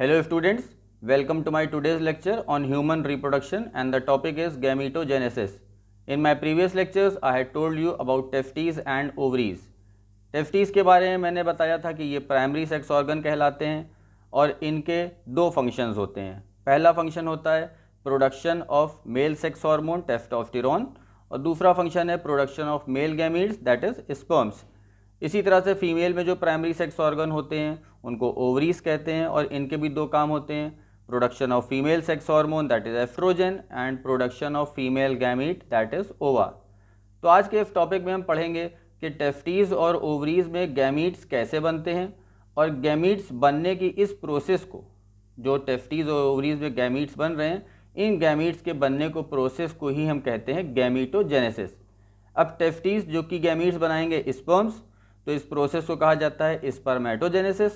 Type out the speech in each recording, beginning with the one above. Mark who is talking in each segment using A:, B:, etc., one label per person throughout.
A: Hello students welcome to my today's lecture on human reproduction and the topic is gametogenesis in my previous lectures I had told you about testes and ovaries testes के बारे में मैंने बताया था कि ये primary sex organ कहलाते हैं और इनके दो फंक्शंस होते हैं पहला फंक्शन होता है production of male sex hormone test और दूसरा फंक्शन है production of male gametes that is sperms इसी तरह से फीमेल में जो प्राइमरी सेक्स ऑर्गन होते हैं उनको ओवरीज कहते हैं और इनके भी दो काम होते हैं production of female sex hormone that is estrogen and production of female gamete that is ova तो आज के इस टॉपिक में हम पढ़ेंगे कि टेस्टीज और ओवरीज में गैमीट्स कैसे बनते हैं और गैमीट्स बनने की इस प्रोसेस को जो टेस्टीज और ओवरीज में गैमीट्स बन रहे हैं इन गैमीट्स के बनने को प्रोसेस को ही हम कहते हैं गैमीटोजेनेसिस अब टेस्टीज जो कि गैमीट्स बनाएंगे स्पर्म्स तो इस प्रोसेस को कहा जाता है स्पर्मेटोजेनेसिस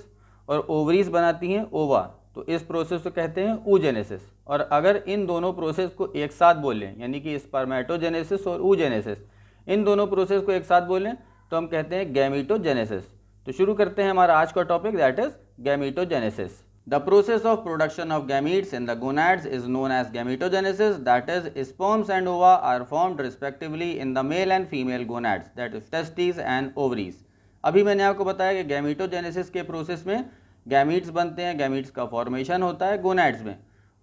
A: और ओवरीज बनाती हैं ओवा तो इस प्रोसेस को कहते हैं ऊजेनेसिस और अगर इन दोनों प्रोसेस को एक साथ बोलें यानी कि स्पर्मेटोजेनेसिस और ऊजेनेसिस इन दोनों प्रोसेस को एक साथ बोलें तो हम कहते हैं गैमिटोजेनेसिस तो शुरू करते हैं हमारा आज का topic that is gametogenesis the process of production of gametes in the gonads is known as gametogenesis that is sperms and ova are formed respectively in the male and female gonads that is testes and ovaries अभी मैंने आपको बताया कि gametogenesis के process में gametes बनते हैं gametes का फॉर्मेशन होता है गोनाइड्स में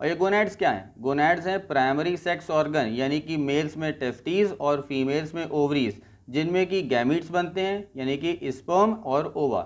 A: और ये गोनाइड्स क्या हैं गोनाइड्स हैं प्राइमरी सेक्स ऑर्गन यानी कि मेल्स में टेस्टीज और फीमेल्स में ओवरीज जिनमें कि गैमिट्स बनते हैं यानी कि स्पर्म और ova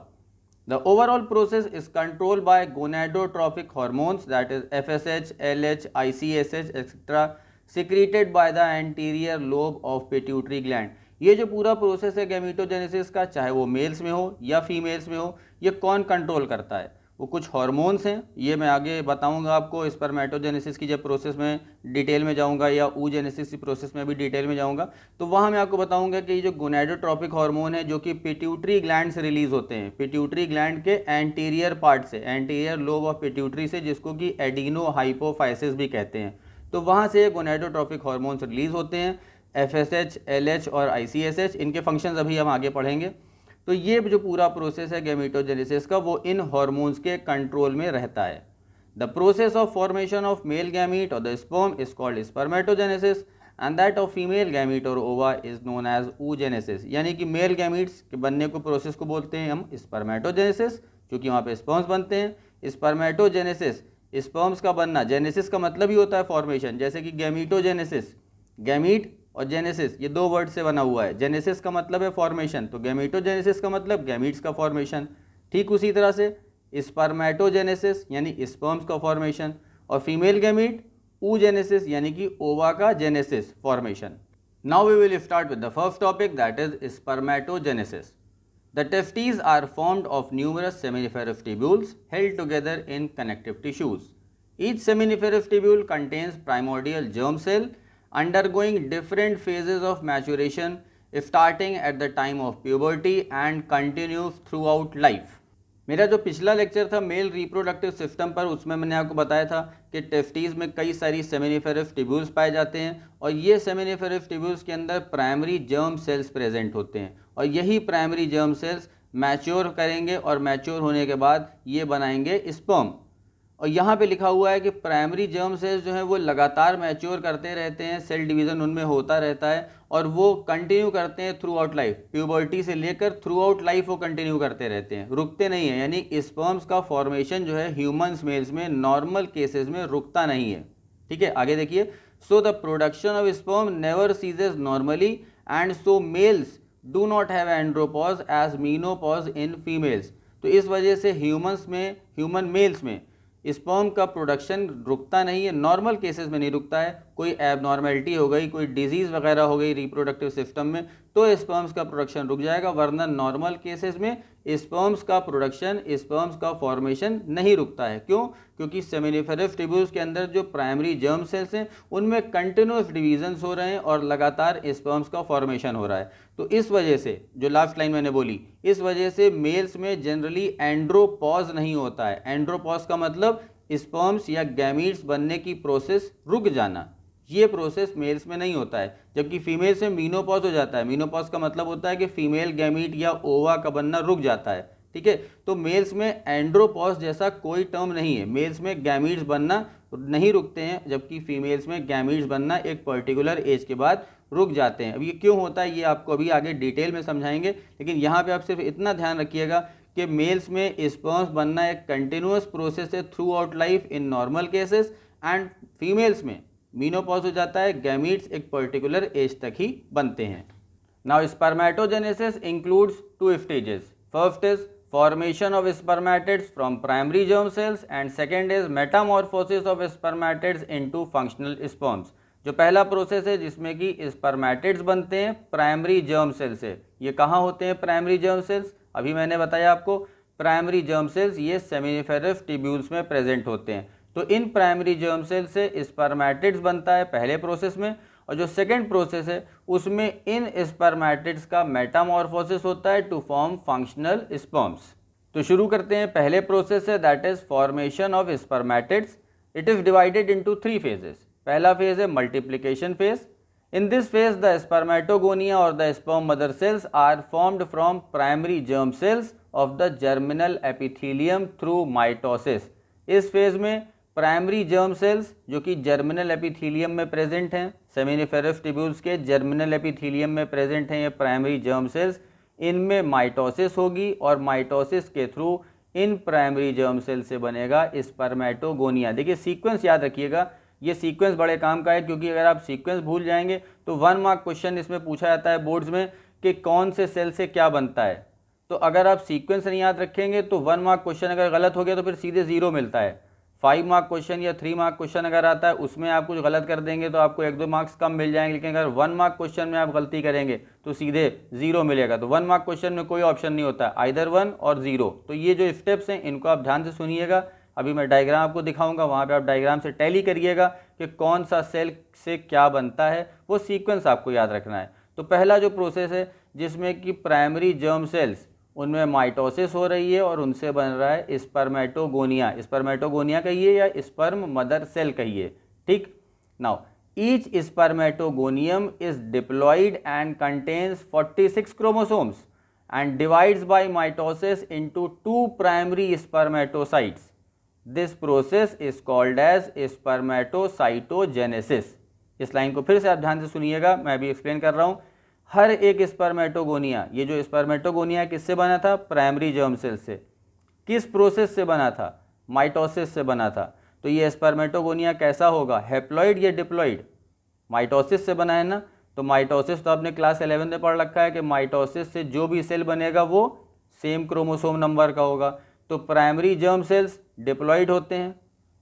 A: the overall process is control by gonadotrophic hormones that is F S H L H I C S H etcetera secreted by the anterior lobe of pituitary gland ये जो पूरा process है gametogenesis का चाहे वो mails में हो या फीमेल्स में हो ये कौन कंट्रोल करता है वो कुछ हार्मोन्स हैं ये मैं आगे बताऊंगा आपको इस मेटोजेनेसिस की जब प्रोसेस में डिटेल में जाऊंगा या ऊजेनेसिस की प्रोसेस में भी डिटेल में जाऊंगा तो वहाँ मैं आपको बताऊंगा कि ये जो गोनेडोट्रॉपिक हार्मोन है जो कि पिट्यूटरी ग्लैंड से रिलीज होते हैं पिट्यूटरी ग्लैंड के एंटीरियर पार्ट से एंटीरियर लोब ऑफ पिट्यूटरी से जिसको कि एडिनो हाइपोफाइसिस भी कहते हैं तो वहाँ से गोनेडोट्रॉपिक हार्मोन्स रिलीज होते हैं F S H L H और आई सी एस एच इनके फंक्शन अभी हम आगे पढ़ेंगे तो ये जो पूरा प्रोसेस है गैमेटोजेनेसिस का वो इन हॉर्मोन्स के कंट्रोल में रहता है the process of formation of male gamete और the sperm is called spermatogenesis and that of female gamete और ova is known as oogenesis यानी कि मेल गैमीट्स के बनने को प्रोसेस को बोलते हैं हम स्पर्मेटोजेनेसिस क्योंकि वहाँ पे स्पोम्स बनते हैं स्पर्मेटोजेनेसिस स्पॉम्स का बनना जेनेसिस का मतलब ही होता है फॉर्मेशन जैसे कि गैमीटोजेनेसिस गैमीट और जेनेसिस ये दो वर्ड से बना हुआ है जेनेसिस का मतलब है फॉर्मेशन तो गैमेटोजेनेसिस का मतलब गैमिट्स का फॉर्मेशन ठीक उसी तरह से स्पर्मेटोजेनेसिस यानी स्पर्म्स का फॉर्मेशन और फीमेल ऊ जेनेसिस यानी कि ओवा का genesis formation now we will start with the first topic that is spermatogenesis the testes are formed of numerous seminiferous tubules held together in connective tissues each seminiferous tubule contains primordial germ cell undergoing different phases of maturation starting at the time of puberty and continues throughout life. मेरा जो पिछला lecture था male reproductive system पर उसमें मैंने आपको बताया था कि टेस्टीज़ में कई सारी सेमिनिफेरस टिब्यूल्स पाए जाते हैं और ये सेमिनिफेरस टिब्यूल्स के अंदर प्राइमरी जर्म सेल्स प्रेजेंट होते हैं और यही प्राइमरी जर्म सेल्स मैच्योर करेंगे और मैच्योर होने के बाद ये बनाएंगे स्पर्म और यहाँ पे लिखा हुआ है कि प्राइमरी जर्म सेल्स जो हैं वो लगातार मैच्योर करते रहते हैं सेल डिवीज़न उनमें होता रहता है और वो कंटिन्यू करते हैं थ्रू आउट लाइफ प्यूबर्टी से लेकर थ्रू आउट लाइफ वो कंटिन्यू करते रहते हैं रुकते नहीं हैं यानी स्पर्म्स का फॉर्मेशन जो है ह्यूमन्स मेल्स में नॉर्मल केसेस में रुकता नहीं है ठीक है आगे देखिए so the production of sperm never ceases normally and so males do not have andropause as menopause in females तो इस वजह से ह्यूमन्स में ह्यूमन मेल्स में स्पॉम का प्रोडक्शन रुकता नहीं है नॉर्मल केसेस में नहीं रुकता है कोई एबनॉर्मेलिटी हो गई कोई डिजीज़ वगैरह हो गई रिप्रोडक्टिव सिस्टम में तो स्पर्म्स का प्रोडक्शन रुक जाएगा वरना नॉर्मल केसेस में स्पर्म्स का प्रोडक्शन स्पर्म्स का फॉर्मेशन नहीं रुकता है क्यों क्योंकि सेमिनिफेरस टिब्यूज के अंदर जो प्राइमरी जर्म सेल्स हैं उनमें कंटिन्यूस डिवीजन्स हो रहे हैं और लगातार स्पर्म्स का फॉर्मेशन हो रहा है तो इस वजह से जो लास्ट लाइन मैंने बोली इस वजह से मेल्स में जनरली एंड्रोपॉज नहीं होता है एंड्रोपॉज का मतलब स्पर्म्स या गैमीट्स बनने की प्रोसेस रुक जाना ये प्रोसेस मेल्स में नहीं होता है जबकि फीमेल्स में मीनोपॉज हो जाता है मीनोपॉज का मतलब होता है कि फीमेल गैमीट या ओवा का बनना रुक जाता है ठीक है तो मेल्स में एंड्रोपॉज जैसा कोई टर्म नहीं है मेल्स में गैमीट्स बनना नहीं रुकते हैं जबकि फीमेल्स में गैमीट्स बनना एक पर्टिकुलर एज के बाद रुक जाते हैं अब ये क्यों होता है ये आपको अभी आगे डिटेल में समझाएंगे लेकिन यहाँ पे आप सिर्फ इतना ध्यान रखिएगा कि मेल्स में स्पॉन्स बनना एक कंटिन्यूस प्रोसेस है through throughout life in normal cases and females में मीनोपॉज हो जाता है गैमिट्स एक पर्टिकुलर एज तक ही बनते हैं now spermatogenesis includes two stages first is formation of spermatids from primary germ cells and second is metamorphosis of spermatids into functional sperms जो पहला प्रोसेस है जिसमें कि स्पर्मेटिड्स बनते हैं प्राइमरी जर्म सेल से ये कहाँ होते हैं प्राइमरी जर्म सेल्स अभी मैंने बताया आपको प्राइमरी जर्म सेल्स ये सेमीफेरस टिब्यूल्स में प्रेजेंट होते हैं तो इन प्राइमरी जर्म सेल से स्पर्मैटिड्स बनता है पहले प्रोसेस में और जो सेकेंड प्रोसेस है उसमें इन स्पर्मैटिड्स का मेटामॉर्फोसिस होता है टू फॉर्म फंक्शनल स्पर्म्स तो शुरू करते हैं पहले प्रोसेस है that is formation of spermatids it is divided into three phases पहला फेज है multiplication phase in this phase the spermatogonia और the sperm mother cells are formed from primary germ cells of the germinal epithelium through mitosis इस phase में primary germ cells जो कि germinal epithelium में present हैं seminiferous tubules के germinal epithelium में present हैं ये प्राइमरी जर्म सेल्स इनमें माइटोसिस होगी और माइटोसिस के थ्रू इन प्राइमरी जर्म सेल से बनेगा स्पर्मेटोगोनिया देखिए सीक्वेंस याद रखिएगा ये सीक्वेंस बड़े काम का है क्योंकि अगर आप सीक्वेंस भूल जाएंगे तो वन मार्क क्वेश्चन इसमें पूछा जाता है बोर्ड्स में कि कौन से सेल से क्या बनता है तो अगर आप सीक्वेंस नहीं याद रखेंगे तो वन मार्क क्वेश्चन अगर गलत हो गया तो फिर सीधे ज़ीरो मिलता है फाइव मार्क क्वेश्चन या थ्री मार्क क्वेश्चन अगर आता है उसमें आप कुछ गलत कर देंगे तो आपको एक दो मार्क्स कम मिल जाएंगे लेकिन अगर वन मार्क क्वेश्चन में आप गलती करेंगे तो सीधे जीरो मिलेगा तो वन मार्क क्वेश्चन में कोई ऑप्शन नहीं होता आइधर वन और जीरो तो ये जो स्टेप्स हैं इनको आप ध्यान से सुनिएगा अभी मैं डायग्राम आपको दिखाऊंगा वहाँ पर आप डायग्राम से टैली करिएगा कि कौन सा सेल से क्या बनता है वो सीक्वेंस आपको याद रखना है तो पहला जो प्रोसेस है जिसमें कि प्राइमरी जर्म सेल्स उनमें माइटोसिस हो रही है और उनसे बन रहा है स्पर्मेटोगोनिया स्पर्मेटोगोनिया कहिए या स्पर्म मदर सेल कहिए ठीक now each spermatogonium is diploid and contains 46 chromosomes and divide by mitosis into two primary spermatocytes this process is called as spermatocytogenesis इस लाइन को फिर से आप ध्यान से सुनिएगा मैं अभी एक्सप्लेन कर रहा हूँ हर एक स्पर्मेटोगोनिया ये जो स्पर्मेटोगोनिया किससे बना था प्राइमरी जर्म सेल से किस प्रोसेस से बना था माइटोसिस से बना था तो ये स्पर्मेटोगोनिया कैसा होगा हेप्लॉइड या डिप्लॉइड माइटोसिस से बना है ना तो माइटोसिस तो आपने क्लास एलेवन में पढ़ रखा है कि माइटोसिस से जो भी सेल बनेगा वो सेम क्रोमोसोम नंबर का होगा तो प्राइमरी जर्म सेल्स डिप्लॉइड होते हैं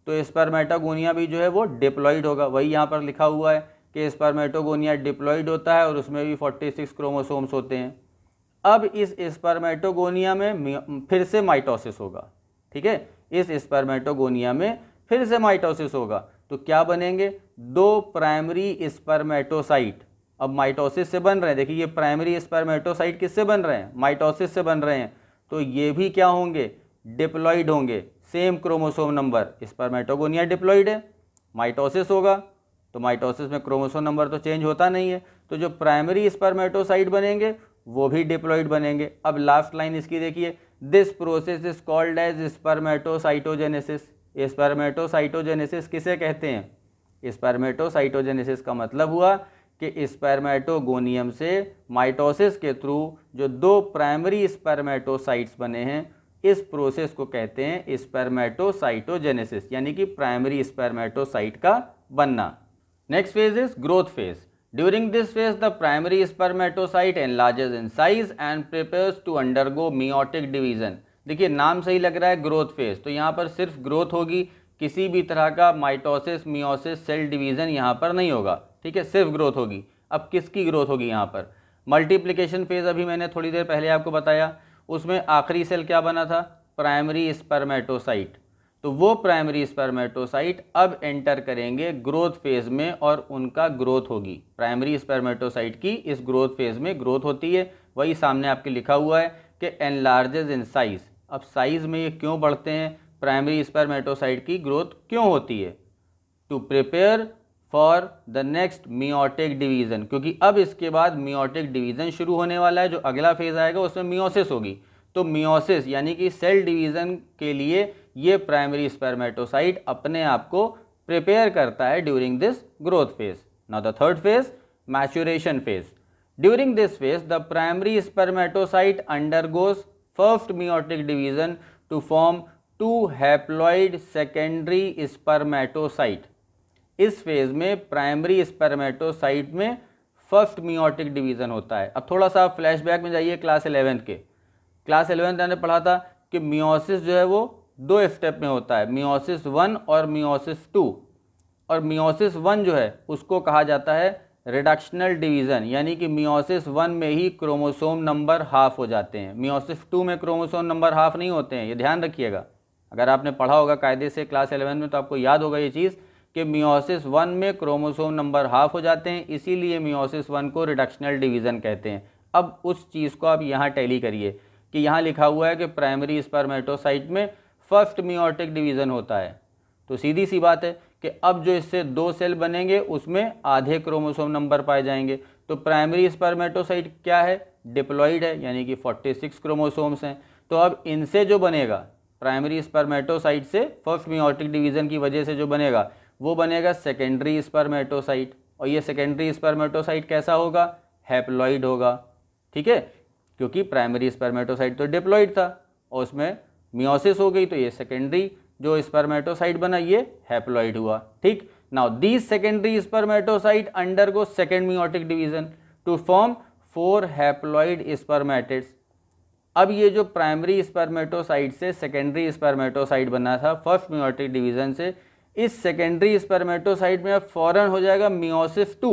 A: तो स्पर्मेटागोनिया भी जो है वो डिप्लॉइड होगा वही यहाँ पर लिखा हुआ है कि स्पर्मेटोगोनिया डिप्लॉइड होता है और उसमें भी 46 क्रोमोसोम्स होते हैं अब इस स्पर्मेटोगोनिया में फिर से माइटोसिस होगा ठीक है इस स्पर्मेटोगोनिया में फिर से माइटोसिस होगा तो क्या बनेंगे दो प्राइमरी स्पर्मेटोसाइट अब माइटोसिस से बन रहे हैं देखिए ये प्राइमरी स्पर्मेटोसाइट किससे बन रहे हैं माइटोसिस से बन रहे हैं तो ये भी क्या होंगे डिप्लॉइड होंगे same chromosome number spermatogonia diploid है माइटोसिस होगा तो माइटोसिस में क्रोमोसोम नंबर तो चेंज होता नहीं है तो जो प्राइमरी स्पर्मेटोसाइट बनेंगे वो भी डिप्लॉइड बनेंगे अब लास्ट लाइन इसकी देखिए this process is called as spermatocytogenesis spermatocytogenesis किसे कहते हैं स्पर्मेटोसाइटोजेनेसिस का मतलब हुआ कि स्पर्मेटोगोनियम से माइटोसिस के थ्रू जो दो प्राइमरी स्पर्मेटोसाइट्स बने हैं इस प्रोसेस को कहते हैं स्पर्मेटोसाइटोजेनेसिस यानी कि प्राइमरी स्पर्मेटोसाइट का बनना Next phase is growth phase. During this phase, the primary spermatocyte enlarges in size and prepares to undergo meiotic division देखिए नाम सही लग रहा है ग्रोथ फेज तो यहाँ पर सिर्फ ग्रोथ होगी किसी भी तरह का माइटोसिस मियोसिस सेल डिवीज़न यहाँ पर नहीं होगा ठीक है सिर्फ ग्रोथ होगी अब किसकी ग्रोथ होगी यहाँ पर मल्टीप्लीकेशन फेज़ अभी मैंने थोड़ी देर पहले आपको बताया उसमें आखिरी सेल क्या बना था प्राइमरी स्पर्मेटोसाइट तो वो प्राइमरी स्पर्मेटोसाइट अब एंटर करेंगे ग्रोथ फेज में और उनका ग्रोथ होगी प्राइमरी स्पर्मेटोसाइट की इस ग्रोथ फेज में ग्रोथ होती है वही सामने आपके लिखा हुआ है कि एनलार्जेज इन साइज अब साइज में ये क्यों बढ़ते हैं प्राइमरी स्पर्मेटोसाइट की ग्रोथ क्यों होती है to prepare for the next meiotic division क्योंकि अब इसके बाद मियोटिक डिवीज़न शुरू होने वाला है जो अगला फेज़ आएगा उसमें मियोसिस होगी तो मियोसिस यानी कि सेल डिवीज़न के लिए ये प्राइमरी स्पर्मेटोसाइट अपने आप को प्रिपेयर करता है during this growth phase now the third phase maturation phase during this the primary primary under undergoes first meiotic division to form two haploid secondary spermatocyte इस phase में प्राइमरी स्पर्मेटोसाइट में first meiotic division होता है अब थोड़ा सा flashback में जाइए क्लास इलेवेंथ के क्लास इलेवेंथ मैंने पढ़ा था कि मियोसिस जो है वो दो स्टेप में होता है मियोसिस वन और मियोसिस टू और मियोसिस वन जो है उसको कहा जाता है रिडक्शनल डिवीज़न यानी कि मियोसिस वन में ही क्रोमोसोम नंबर हाफ हो जाते हैं मियोसिस टू में क्रोमोसोम नंबर हाफ नहीं होते हैं ये ध्यान रखिएगा अगर आपने पढ़ा होगा कायदे से क्लास एलेवन में तो आपको याद होगा ये चीज़ कि मियोसिस वन में क्रोमोसोम नंबर हाफ हो जाते हैं इसीलिए मियोसिस वन को रिडक्शनल डिवीज़न कहते हैं अब उस चीज़ को आप यहाँ टैली करिए कि यहाँ लिखा हुआ है कि प्राइमरी स्पर्मेटोसाइट में फर्स्ट मियोटिक डिवीज़न होता है तो सीधी सी बात है कि अब जो इससे दो सेल बनेंगे उसमें आधे क्रोमोसोम नंबर पाए जाएंगे तो प्राइमरी स्पर्मेटोसाइट क्या है डिप्लॉइड है यानी कि 46 क्रोमोसोम्स हैं तो अब इनसे जो बनेगा प्राइमरी स्पर्मेटोसाइट से फर्स्ट मियोटिक डिवीज़न की वजह से जो बनेगा वो बनेगा सेकेंडरी स्पर्मेटोसाइट और ये सेकेंडरी स्पर्मेटोसाइट कैसा होगा हैप्लॉइड होगा ठीक है क्योंकि प्राइमरी स्पर्मेटोसाइट तो डिप्लॉइड था और उसमें मियोसिस हो गई तो ये सेकेंडरी जो स्पर्मेटोसाइट बना ये हैप्लॉइड हुआ ठीक now these secondary spermatocyte undergo second meiotic division to form four haploid spermatids अब ये जो प्राइमरी स्पर्मेटोसाइट से सेकेंडरी स्पर्मेटोसाइट बना था फर्स्ट मियोटिक डिवीजन से इस सेकेंडरी स्पर्मेटोसाइट में अब फॉरन हो जाएगा मियोसिस टू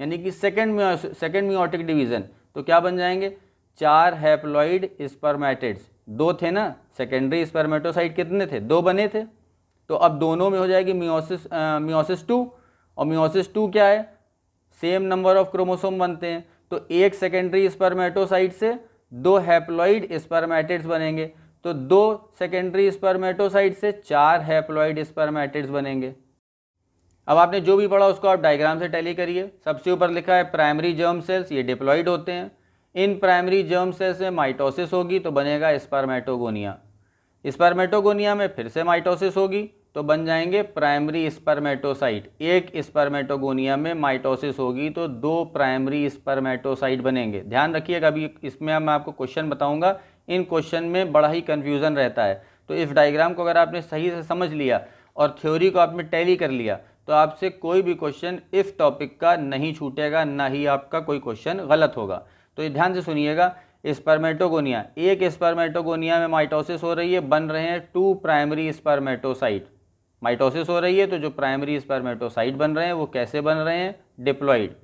A: यानी कि सेकेंड सेकेंड मियोटिक डिवीजन तो क्या बन जाएंगे चार हैप्लॉइड स्पर्मेटिड्स दो थे ना सेकेंडरी स्पर्मेटोसाइट कितने थे दो बने थे तो अब दोनों में हो जाएगी मियोसिस मियोसिस टू और मियोसिस टू क्या है सेम नंबर ऑफ क्रोमोसोम बनते हैं तो एक सेकेंडरी स्पर्मेटोसाइट से दो हैप्लॉइड स्पर्मेटिड्स बनेंगे तो दो सेकेंडरी स्पर्मेटोसाइट से चार हैप्लॉइड स्पर्मेटिड्स बनेंगे अब आपने जो भी पढ़ा उसको आप डायग्राम से टैली करिए सबसे ऊपर लिखा है प्राइमरी जर्म सेल्स ये डिप्लॉइड होते हैं इन प्राइमरी जर्म सेल से माइटोसिस होगी तो बनेगा स्पर्मेटोगोनिया स्पर्मेटोगोनिया में फिर से माइटोसिस होगी तो बन जाएंगे प्राइमरी स्पर्मेटोसाइट एक स्पर्मेटोगोनिया में माइटोसिस होगी तो दो प्राइमरी स्पर्मेटोसाइट बनेंगे ध्यान रखिएगा अभी इसमें मैं आपको क्वेश्चन बताऊंगा इन क्वेश्चन में बड़ा ही कन्फ्यूज़न रहता है तो इस डायग्राम को अगर आपने सही से समझ लिया और थ्योरी को आपने टैली कर लिया तो आपसे कोई भी क्वेश्चन इस टॉपिक का नहीं छूटेगा ना ही आपका कोई क्वेश्चन गलत होगा तो ये ध्यान से सुनिएगा स्पर्मेटोगोनिया एक स्पर्मेटोगोनिया में माइटोसिस हो रही है बन रहे हैं टू प्राइमरी स्पर्मेटोसाइट माइटोसिस हो रही है तो जो प्राइमरी स्पर्मेटोसाइट बन रहे हैं वो कैसे बन रहे हैं डिप्लॉइड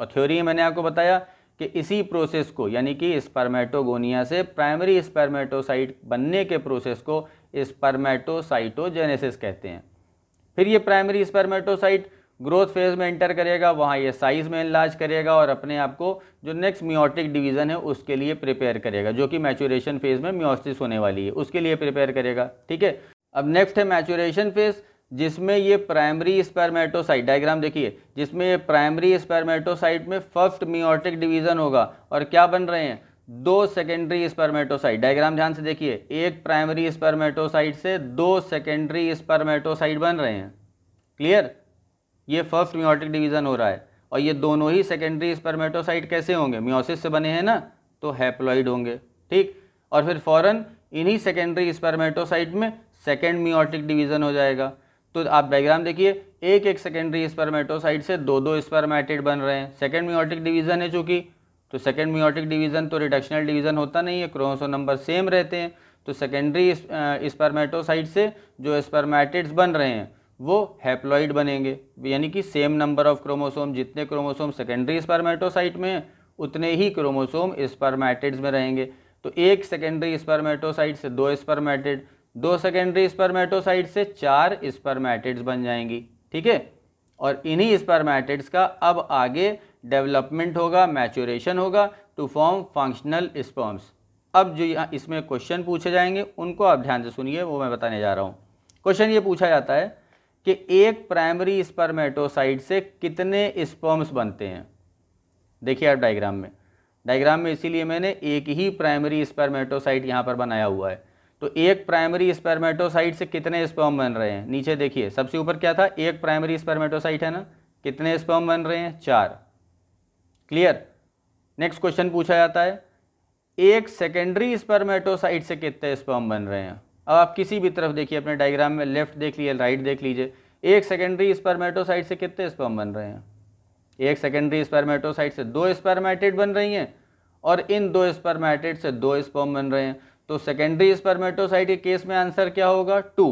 A: और थ्योरी मैंने आपको बताया कि इसी प्रोसेस को यानी कि स्पर्मेटोगोनिया से प्राइमरी स्पर्मेटोसाइट बनने के प्रोसेस को स्पर्मेटोसाइटोजेनेसिस कहते हैं फिर ये प्राइमरी स्पर्मेटोसाइट ग्रोथ फेज में एंटर करेगा वहाँ ये साइज़ में इलाज करेगा और अपने आप को जो नेक्स्ट म्योटिक डिवीज़न है उसके लिए प्रिपेयर करेगा जो कि मैचुरेशन फेज़ में म्योसिस होने वाली है उसके लिए प्रिपेयर करेगा ठीक है अब नेक्स्ट है मैचुरेशन फेज़ जिसमें ये प्राइमरी स्पेरमेटोसाइट डायग्राम देखिए जिसमें ये प्राइमरी स्पेरमेटोसाइट में फर्स्ट म्योटिक डिवीज़न होगा और क्या बन रहे हैं दो सेकेंडरी स्पर्मेटोसाइट डायग्राम ध्यान से देखिए एक प्राइमरी स्पर्मेटोसाइट से दो सेकेंडरी स्पर्मेटोसाइट बन रहे हैं क्लियर ये फर्स्ट म्योटिक डिवीज़न हो रहा है और ये दोनों ही सेकेंडरी स्पर्मेटोसाइट कैसे होंगे म्योसिस से बने हैं ना तो हैप्लॉइड होंगे ठीक और फिर फ़ौरन इन्हीं सेकेंडरी स्पर्मेटोसाइट में सेकेंड म्योटिक डिवीज़न हो जाएगा तो आप डायग्राम देखिए एक एक सेकेंडरी स्पर्मेटोसाइट से दो दो स्पर्मेटेड बन रहे हैं सेकेंड म्योटिक डिवीज़न है चूंकि तो सेकेंड म्योटिक डिवीज़न तो रिडक्शनल डिवीज़न होता नहीं है क्रोमोसो नंबर सेम रहते हैं तो सेकेंडरी स्पर्मेटोसाइट से जो स्पर्मेटिड्स बन रहे हैं वो हैप्लॉइड बनेंगे यानी कि सेम नंबर ऑफ क्रोमोसोम जितने क्रोमोसोम सेकेंडरी स्पर्मेटोसाइट में उतने ही क्रोमोसोम स्पर्मेटिड्स में रहेंगे तो एक सेकेंडरी स्पर्मेटोसाइट से दो स्पर्मेटिड दो सेकेंडरी स्पर्मेटोसाइट से चार स्पर्मेटिड्स बन जाएंगी ठीक है और इन्हीं स्पर्मेटिड्स का अब आगे डेवलपमेंट होगा मैचोरेशन होगा टू फॉर्म फंक्शनल स्पर्म्स अब जो इसमें क्वेश्चन पूछे जाएंगे उनको आप ध्यान से सुनिए वो मैं बताने जा रहा हूँ क्वेश्चन ये पूछा जाता है कि एक प्राइमरी स्पर्मेटोसाइट से कितने स्पर्म्स बनते हैं देखिए आप डायग्राम में डायग्राम में इसीलिए मैंने एक ही प्राइमरी स्पर्मेटोसाइट यहाँ पर बनाया हुआ है तो एक प्राइमरी स्पर्मेटोसाइट से कितने स्पर्म बन रहे हैं नीचे देखिए सबसे ऊपर क्या था एक प्राइमरी स्पर्मेटोसाइट है ना कितने स्पर्म बन रहे हैं चार क्लियर नेक्स्ट क्वेश्चन पूछा जाता है एक सेकेंडरी स्पर्मेटोसाइट से कितने स्पर्म बन रहे हैं अब आप किसी भी तरफ देखिए अपने डायग्राम में लेफ्ट देख लीजिए राइट देख लीजिए एक सेकेंडरी स्पर्मेटोसाइट से कितने स्पर्म बन रहे हैं एक सेकेंडरी स्पर्मेटोसाइट से दो स्पर्मेटेड बन रही हैं और इन दो स्पर्मेटेड से दो स्पर्म बन रहे हैं तो सेकेंडरी स्पर्मेटोसाइट के केस में आंसर क्या होगा टू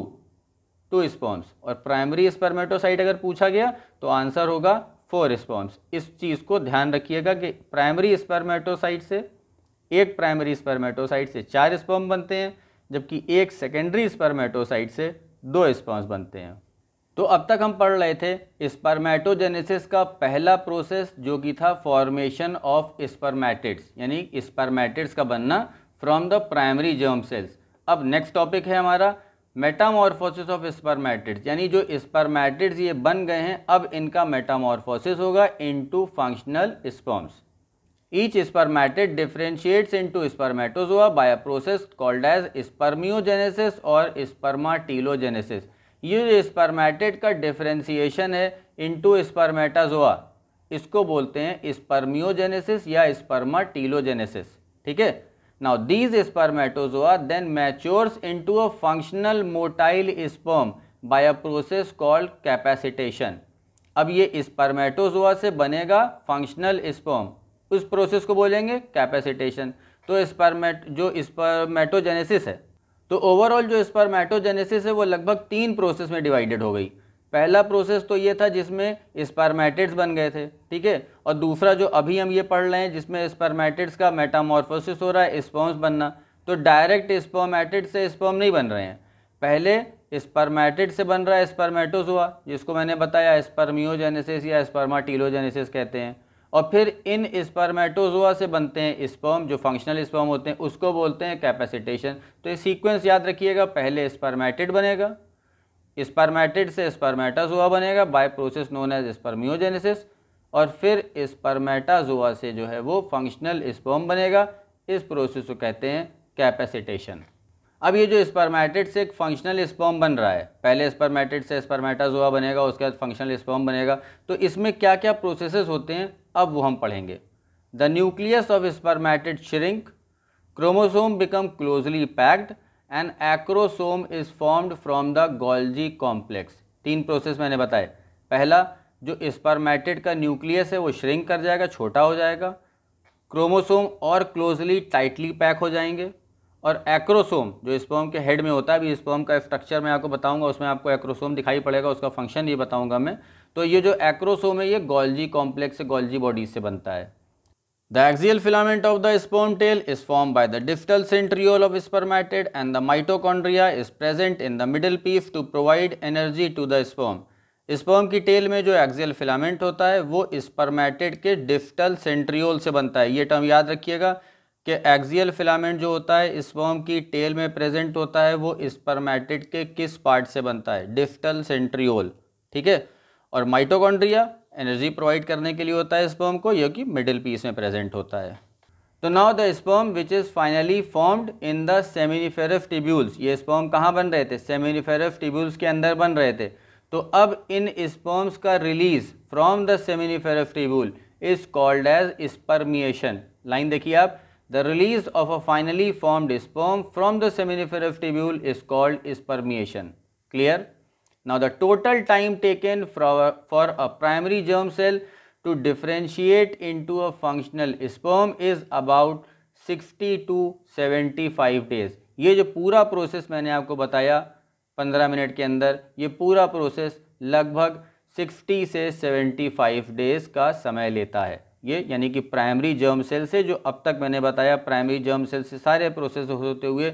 A: टू स्पॉन्स और प्राइमरी स्पर्मेटोसाइट अगर पूछा गया तो आंसर होगा फोर स्पॉन्स इस चीज़ को ध्यान रखिएगा कि प्राइमरी स्पर्मेटोसाइट से एक प्राइमरी स्पर्मेटोसाइट से चार स्पॉम बनते हैं जबकि एक सेकेंडरी स्पर्मेटोसाइट से दो स्पॉन्स बनते हैं तो अब तक हम पढ़ रहे थे स्पर्मेटोजेनेसिस का पहला प्रोसेस जो कि था फॉर्मेशन ऑफ स्पर्मेटिड्स यानी स्पर्मेटिड्स का बनना from the primary germ cells अब नेक्स्ट टॉपिक है हमारा मेटामॉर्फोसिस ऑफ स्पर्मेटिड्स यानी जो स्पर्मेटिड्स ये बन गए हैं अब इनका मेटामॉर्फोसिस होगा into functional sperms each spermatid differentiates to spermatozoa by a process called as spermiogenesis और स्पर्माटीलोजेनेसिस ये जो स्पर्मैटिड का डिफ्रेंसीशन है इनटू स्पर्मेटाजोआ इसको बोलते हैं स्पर्मियोजेनेसिस या स्पर्माटीलोजेनेसिस ठीक है now these spermatozoa then matures into a functional motile sperm by a process called capacitation अब ये स्पर्मेटोजोआ से बनेगा फंक्शनल स्पर्म उस प्रोसेस को बोलेंगे कैपेसिटेशन तो स्पर्मेट जो स्पर्मेटोजेनेसिस है तो ओवरऑल जो स्पर्मेटोजेनेसिस है वो लगभग तीन प्रोसेस में डिवाइडेड हो गई पहला प्रोसेस तो ये था जिसमें स्पर्मेटिड्स बन गए थे ठीक है और दूसरा जो अभी हम ये पढ़ रहे हैं जिसमें स्पर्मेटिड्स का मेटामॉर्फोसिस हो रहा है स्पॉन्स बनना तो डायरेक्ट स्पर्मेटिड से स्पॉम नहीं बन रहे हैं पहले स्पर्मेटिड से बन रहा है स्पर्मेटोज हुआ जिसको मैंने बताया स्पर्मियोजेनेसिस या स्पर्माटीलोजेनेसिस कहते हैं और फिर इन स्पर्मेटोजोआ से बनते हैं स्पर्म जो फंक्शनल स्पर्म होते हैं उसको बोलते हैं कैपेसिटेशन तो ये सीक्वेंस याद रखिएगा पहले स्पर्मेटिड बनेगा स्पर्मेटिड से स्पर्मेटाजोआ बनेगा by process known as spermiogenesis और फिर स्पर्मेटाजोआ से जो है वो फंक्शनल स्पर्म बनेगा इस प्रोसेस को कहते हैं कैपेसिटेशन अब ये जो स्पर्मेटिड से एक फंक्शनल स्पर्म बन रहा है पहले स्पर्मेटिड से स्पर्मेटाजोआ बनेगा उसके बाद फंक्शनल स्पर्म बनेगा तो इसमें क्या क्या प्रोसेसेस होते हैं अब वो हम पढ़ेंगे the nucleus of spermatid shrink chromosome become closely packed and acrosome is formed from the Golgi complex तीन प्रोसेस मैंने बताए पहला जो स्पर्मैटिड का न्यूक्लियस है वो श्रिंक कर जाएगा छोटा हो जाएगा क्रोमोसोम और क्लोजली टाइटली पैक हो जाएंगे और एक्रोसोम जो स्पर्म के हेड में होता है अभी स्पर्म का स्ट्रक्चर मैं आपको बताऊंगा उसमें आपको एक्रोसोम दिखाई पड़ेगा उसका फंक्शन ये बताऊंगा मैं तो ये जो एक्रोसोम है ये गोल्जी कॉम्प्लेक्स गोल्जी बॉडी से बनता है the axial filament of the sperm tail is form by the distal centriole of spermatid and the mitochondria is present in the middle leaf to provide energy to the sperm sperm की tail में जो axial filament होता है वो spermatid के डिफ्टल centriole से बनता है ये टर्म याद रखिएगा कि एक्सियल फिलामेंट जो होता है स्पोम की टेल में प्रेजेंट होता है वो स्पर्मेटेड के किस पार्ट से बनता है डिफ्टल सेंट्रियोल ठीक है और माइटोकॉन्ड्रिया एनर्जी प्रोवाइड करने के लिए होता है स्पर्म को जो कि मिडिल पीस में प्रेजेंट होता है तो now the sperm which is finally formed in the seminiferous tubules ये स्पर्म कहाँ बन रहे थे सेमिनिफेरफ टिब्यूल्स के अंदर बन रहे थे तो अब इन स्पर्म्स का release from the seminiferous tubule is called as spermiation line देखिए आप the release of a finally formed sperm from the seminiferous tubule is called spermiation clear Now the total time taken for, for a primary germ cell to differentiate into a functional sperm is about 60 to 75 days. ये जो पूरा process मैंने आपको बताया 15 minute के अंदर ये पूरा प्रोसेस लगभग 60 से 75 डेज का समय लेता है ये यानी कि प्राइमरी जर्म सेल से जो अब तक मैंने बताया प्राइमरी जर्म सेल से सारे प्रोसेस होते हुए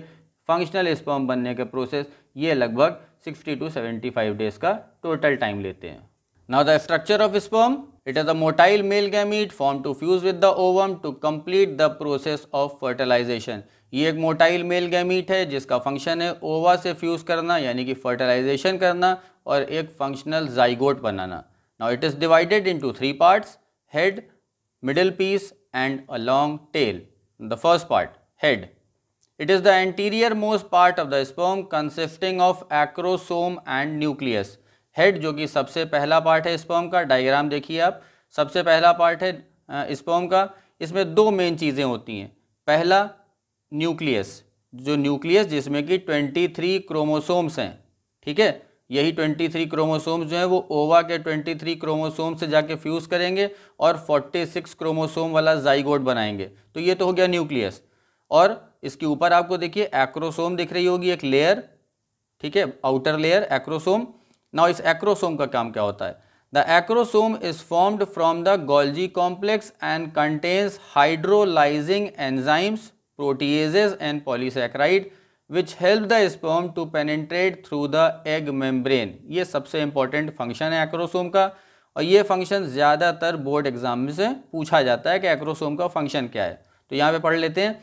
A: फंक्शनल स्पर्म बनने का प्रोसेस ये लगभग sixty to seventy five days का टोटल टाइम लेते हैं now the structure of sperm it is a motile male gamete form to fuse with the ovum to complete the process of fertilization ये एक motile male gamete है जिसका function है ओवा से फ्यूज करना यानी कि फर्टिलाइजेशन करना और एक फंक्शनल जाइगोट बनाना now it is divided to three parts head middle piece and a long tail the first part head It is the anterior most part of the sperm consisting of acrosome and nucleus. Head जो कि सबसे पहला part है sperm का diagram देखिए आप सबसे पहला पार्ट है स्पर्म का इसमें दो मेन चीज़ें होती हैं पहला न्यूक्लियस जो न्यूक्लियस जिसमें कि 23 क्रोमोसोम्स हैं ठीक है यही 23 क्रोमोसोम्स जो हैं वो ओवा के 23 क्रोमोसोम से जाके फ्यूज़ करेंगे और 46 क्रोमोसोम वाला जाइगोड बनाएंगे तो ये तो हो गया न्यूक्लियस और इसके ऊपर आपको देखिए एक्रोसोम दिख रही होगी एक लेयर ठीक है आउटर लेयर एक्रोसोम नाउ इस एक्रोसोम का काम क्या होता है the acrosome is formed from the Golgi complex and contains hydrolysing enzymes proteases and polysaccharide which help the sperm to penetrate through the egg membrane ये सबसे इंपॉर्टेंट फंक्शन है acrosome का और ये फंक्शन ज़्यादातर बोर्ड एग्जाम से पूछा जाता है कि एक्रोसोम का फंक्शन क्या है तो यहाँ पे पढ़ लेते हैं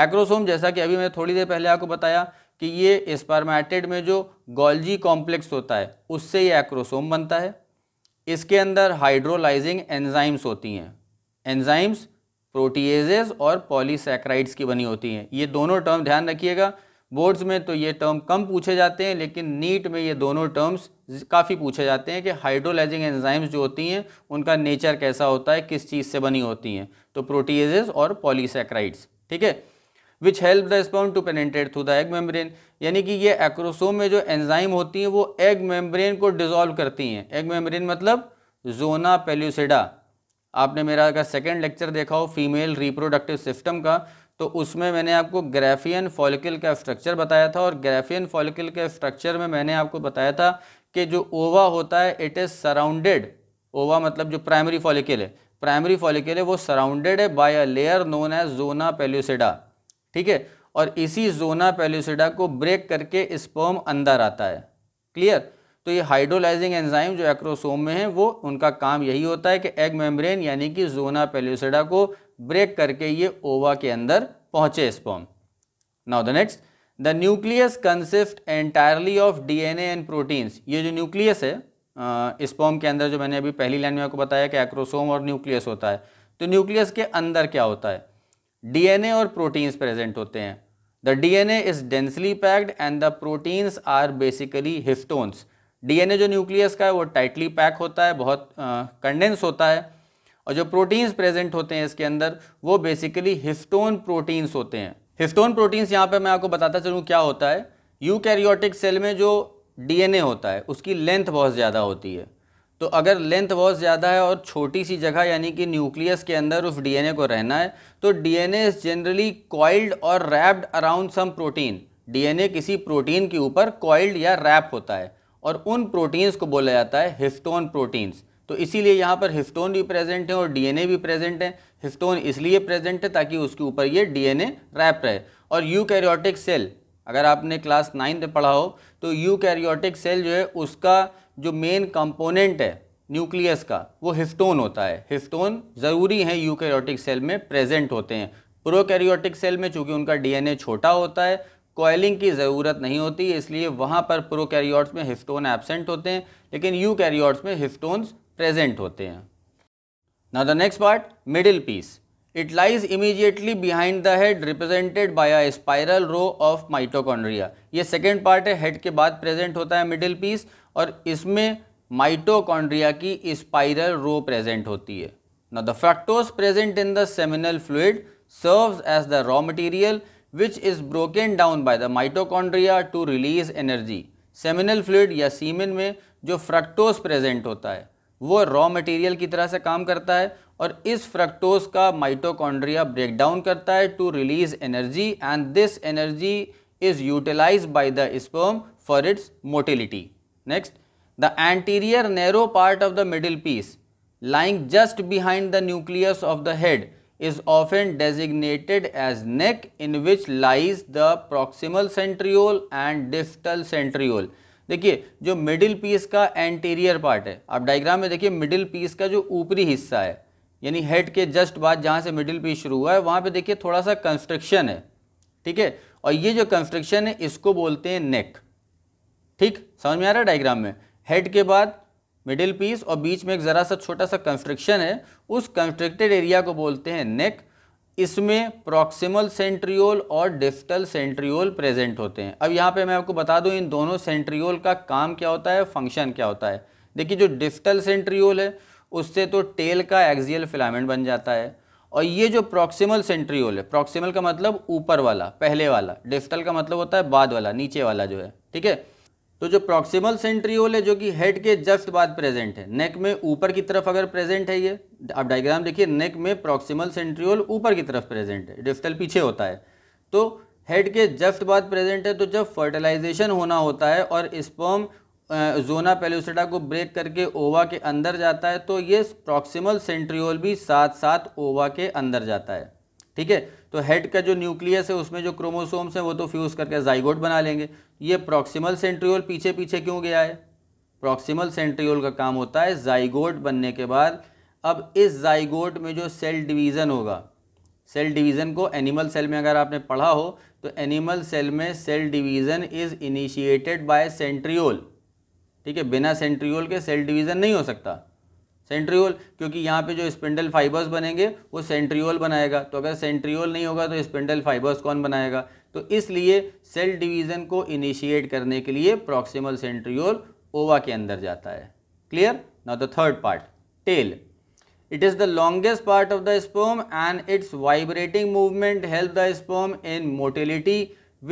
A: एक्रोसोम जैसा कि अभी मैंने थोड़ी देर पहले आपको बताया कि ये स्पर्माटेड में जो गोल्जी कॉम्प्लेक्स होता है उससे ये एक्रोसोम बनता है इसके अंदर हाइड्रोलाइजिंग एंजाइम्स होती हैं एंजाइम्स प्रोटीजेज और पॉलीसेक्राइड्स की बनी होती हैं ये दोनों टर्म ध्यान रखिएगा बोर्ड्स में तो ये टर्म कम पूछे जाते हैं लेकिन नीट में ये दोनों टर्म्स काफ़ी पूछे जाते हैं कि हाइड्रोलाइजिंग एंजाइम्स जो होती हैं उनका नेचर कैसा होता है किस चीज़ से बनी होती हैं तो प्रोटीजेज और पॉलीसेक्राइड्स ठीक है which help the sperm to penetrate through the egg membrane यानी कि ये एक्रोसोम में जो एंजाइम होती हैं वो एग मेम्ब्रेन को डिजोल्व करती हैं एग मेम्ब्रेन मतलब जोना पेल्यूसिडा आपने मेरा अगर सेकेंड लेक्चर देखा हो फीमेल रिप्रोडक्टिव सिस्टम का तो उसमें मैंने आपको ग्रेफियन फॉलिकल का स्ट्रक्चर बताया था और ग्रेफियन फॉलिकल के स्ट्रक्चर में मैंने आपको बताया था कि जो ओवा होता है इट इज़ सराउंडेड ओवा मतलब जो प्राइमरी फॉलिकल है प्राइमरी फॉलिकल है वो सराउंडेड है by a layer known as zona pellucida ठीक है और इसी जोना पेल्यूसिडा को ब्रेक करके स्पर्म अंदर आता है क्लियर तो ये हाइड्रोलाइजिंग एंजाइम जो एक्रोसोम में है वो उनका काम यही होता है कि एग मेम्ब्रेन यानी कि जोना पेल्यूसिडा को ब्रेक करके ये ओवा के अंदर पहुंचे sperm now the next the nucleus consist entirely of DNA and proteins ये जो न्यूक्लियस है स्पर्म के अंदर जो मैंने अभी पहली लाइन में आपको बताया कि एक्रोसोम और न्यूक्लियस होता है तो न्यूक्लियस के अंदर क्या होता है डीएनए और प्रोटीन्स प्रेजेंट होते हैं the DNA is densely packed and the proteins are basically histones DNA जो न्यूक्लियस का है वो टाइटली पैक होता है बहुत कंडेंस uh, होता है और जो प्रोटीन्स प्रेजेंट होते हैं इसके अंदर वो बेसिकली हिस्टोन प्रोटीन्स होते हैं हिस्टोन प्रोटीन्स यहाँ पर मैं आपको बताता चलूँ क्या होता है यू सेल में जो डी होता है उसकी लेंथ बहुत ज़्यादा होती है तो अगर लेंथ बहुत ज़्यादा है और छोटी सी जगह यानी कि न्यूक्लियस के अंदर उस डीएनए को रहना है तो डीएनए एन जनरली कॉइल्ड और wrapped around some protein DNA किसी प्रोटीन के ऊपर कॉइल्ड या रैप होता है और उन प्रोटीन्स को बोला जाता है हिफ्टोन प्रोटीन्स तो इसीलिए यहाँ पर हिफ्टोन भी प्रेजेंट है और डी भी प्रेजेंट है हिफ्टोन इसलिए प्रेजेंट है ताकि उसके ऊपर ये डी रैप रहे और यू सेल अगर आपने क्लास नाइन्थ पढ़ा हो तो यू सेल जो है उसका जो मेन कंपोनेंट है न्यूक्लियस का वो हिस्टोन होता है हिस्टोन ज़रूरी है यूकैरियोटिक सेल में प्रेजेंट होते हैं प्रोकैरियोटिक सेल में चूंकि उनका डीएनए छोटा होता है कॉयलिंग की ज़रूरत नहीं होती इसलिए वहाँ पर प्रोकैरियोट्स में हिस्टोन एबसेंट होते हैं लेकिन यू में हिस्टोन्स प्रेजेंट होते हैं ना the next part middle piece it lies immediately behind the head represented by a spiral row of mitochondria ये सेकेंड पार्ट है हेड के बाद प्रेजेंट होता है मिडिल पीस और इसमें माइटोकॉन्ड्रिया की स्पाइरल रो प्रेजेंट होती है ना the fructose present in the seminal fluid serves as the raw material which is broken down by the mitochondria to release energy seminal fluid या सीमिन में जो फ्रक्टोस प्रेजेंट होता है वो रॉ मटेरियल की तरह से काम करता है और इस फ्रक्टोस का माइटोकॉन्ड्रिया ब्रेक डाउन करता है to release energy and this energy is utilise by the sperm for its motility next the anterior narrow part of the middle piece lying just behind the nucleus of the head is often designated as neck in which lies the proximal centriole and distal centriole देखिए जो middle piece का anterior part है आप diagram में देखिए middle piece का जो ऊपरी हिस्सा है यानी हेड के जस्ट बाद जहाँ से मिडिल पीस शुरू हुआ है वहाँ पे देखिए थोड़ा सा कंस्ट्रक्शन है ठीक है और ये जो कंस्ट्रक्शन है इसको बोलते हैं नेक ठीक समझ में आ रहा है डायग्राम में हेड के बाद मिडिल पीस और बीच में एक ज़रा सा छोटा सा कंस्ट्रक्शन है उस कंस्ट्रक्टेड एरिया को बोलते हैं नेक इसमें प्रॉक्सिमल सेंट्रियोल और डिस्टल सेंट्रियोल प्रेजेंट होते हैं अब यहाँ पे मैं आपको बता दूँ इन दोनों सेंट्रियोल का काम क्या होता है फंक्शन क्या होता है देखिए जो डिस्टल सेंट्रियोल है उससे तो टेल का एक्जियल फिलामेंट बन जाता है और ये जो प्रॉक्सिमल सेंट्रियोल है प्रॉक्सिमल का मतलब ऊपर वाला पहले वाला डिस्टल का मतलब होता है बाद वाला नीचे वाला जो है ठीक है तो जो प्रॉक्सिमल सेंट्रियोल है जो कि हेड के जस्ट बाद प्रेजेंट है नेक में ऊपर की तरफ अगर प्रेजेंट है ये आप डायग्राम देखिए नेक में प्रॉक्सिमल सेंट्रियोल ऊपर की तरफ प्रेजेंट है डिफ्टल पीछे होता है तो हेड के जस्ट बाद प्रेजेंट है तो जब फर्टिलाइजेशन होना होता है और स्पर्म जोना पेल्यूसिडा को ब्रेक करके ओवा के अंदर जाता है तो ये प्रॉक्सिमल सेंट्रियोल भी साथ साथ ओवा के अंदर जाता है ठीक है तो हेड का जो न्यूक्लियस है उसमें जो क्रोमोसोम्स हैं वो तो फ्यूज़ करके जाइगोट बना लेंगे ये प्रॉक्सिमल सेंट्रियोल पीछे पीछे क्यों गया है प्रॉक्सिमल सेंट्रियोल का काम होता है जाइगोट बनने के बाद अब इस जाइगोट में जो सेल डिवीज़न होगा सेल डिवीज़न को एनिमल सेल में अगर आपने पढ़ा हो तो एनिमल सेल में cell division is initiated by centriole ठीक है बिना सेंट्रियोल के सेल डिवीज़न नहीं हो सकता सेंट्रियोल क्योंकि यहाँ पे जो स्पिंडल फाइबर्स बनेंगे वो सेंट्रियोल बनाएगा तो अगर सेंट्रियोल नहीं होगा तो स्पिंडल फाइबर्स कौन बनाएगा तो इसलिए सेल डिवीज़न को इनिशिएट करने के लिए प्रॉक्सिमल सेंट्रियोल ओवा के अंदर जाता है clear now the third part tail it is the longest part of the sperm and its vibrating movement help the sperm in motility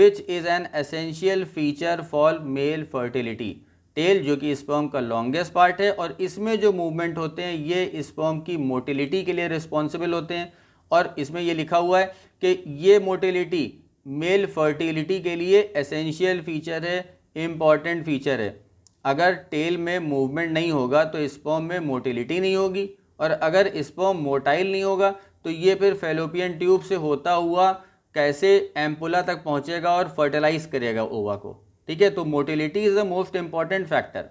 A: which is an essential feature for male fertility tail जो कि sperm का longest part है और इसमें जो movement होते हैं ये स्पर्म की मोटिलिटी के लिए रिस्पॉन्सिबल होते हैं और इसमें ये लिखा हुआ है कि ये मोटिलिटी मेल फर्टिलिटी के लिए एसेंशियल फीचर है इम्पॉर्टेंट फीचर है अगर टेल में मूवमेंट नहीं होगा तो स्पर्म में मोटिलिटी नहीं होगी और अगर स्पर्म मोटाइल नहीं होगा तो ये फिर फेलोपियन ट्यूब से होता हुआ कैसे एम्पोला तक पहुँचेगा और फर्टिलाइज करेगा ओवा को ठीक है तो motility is the most important factor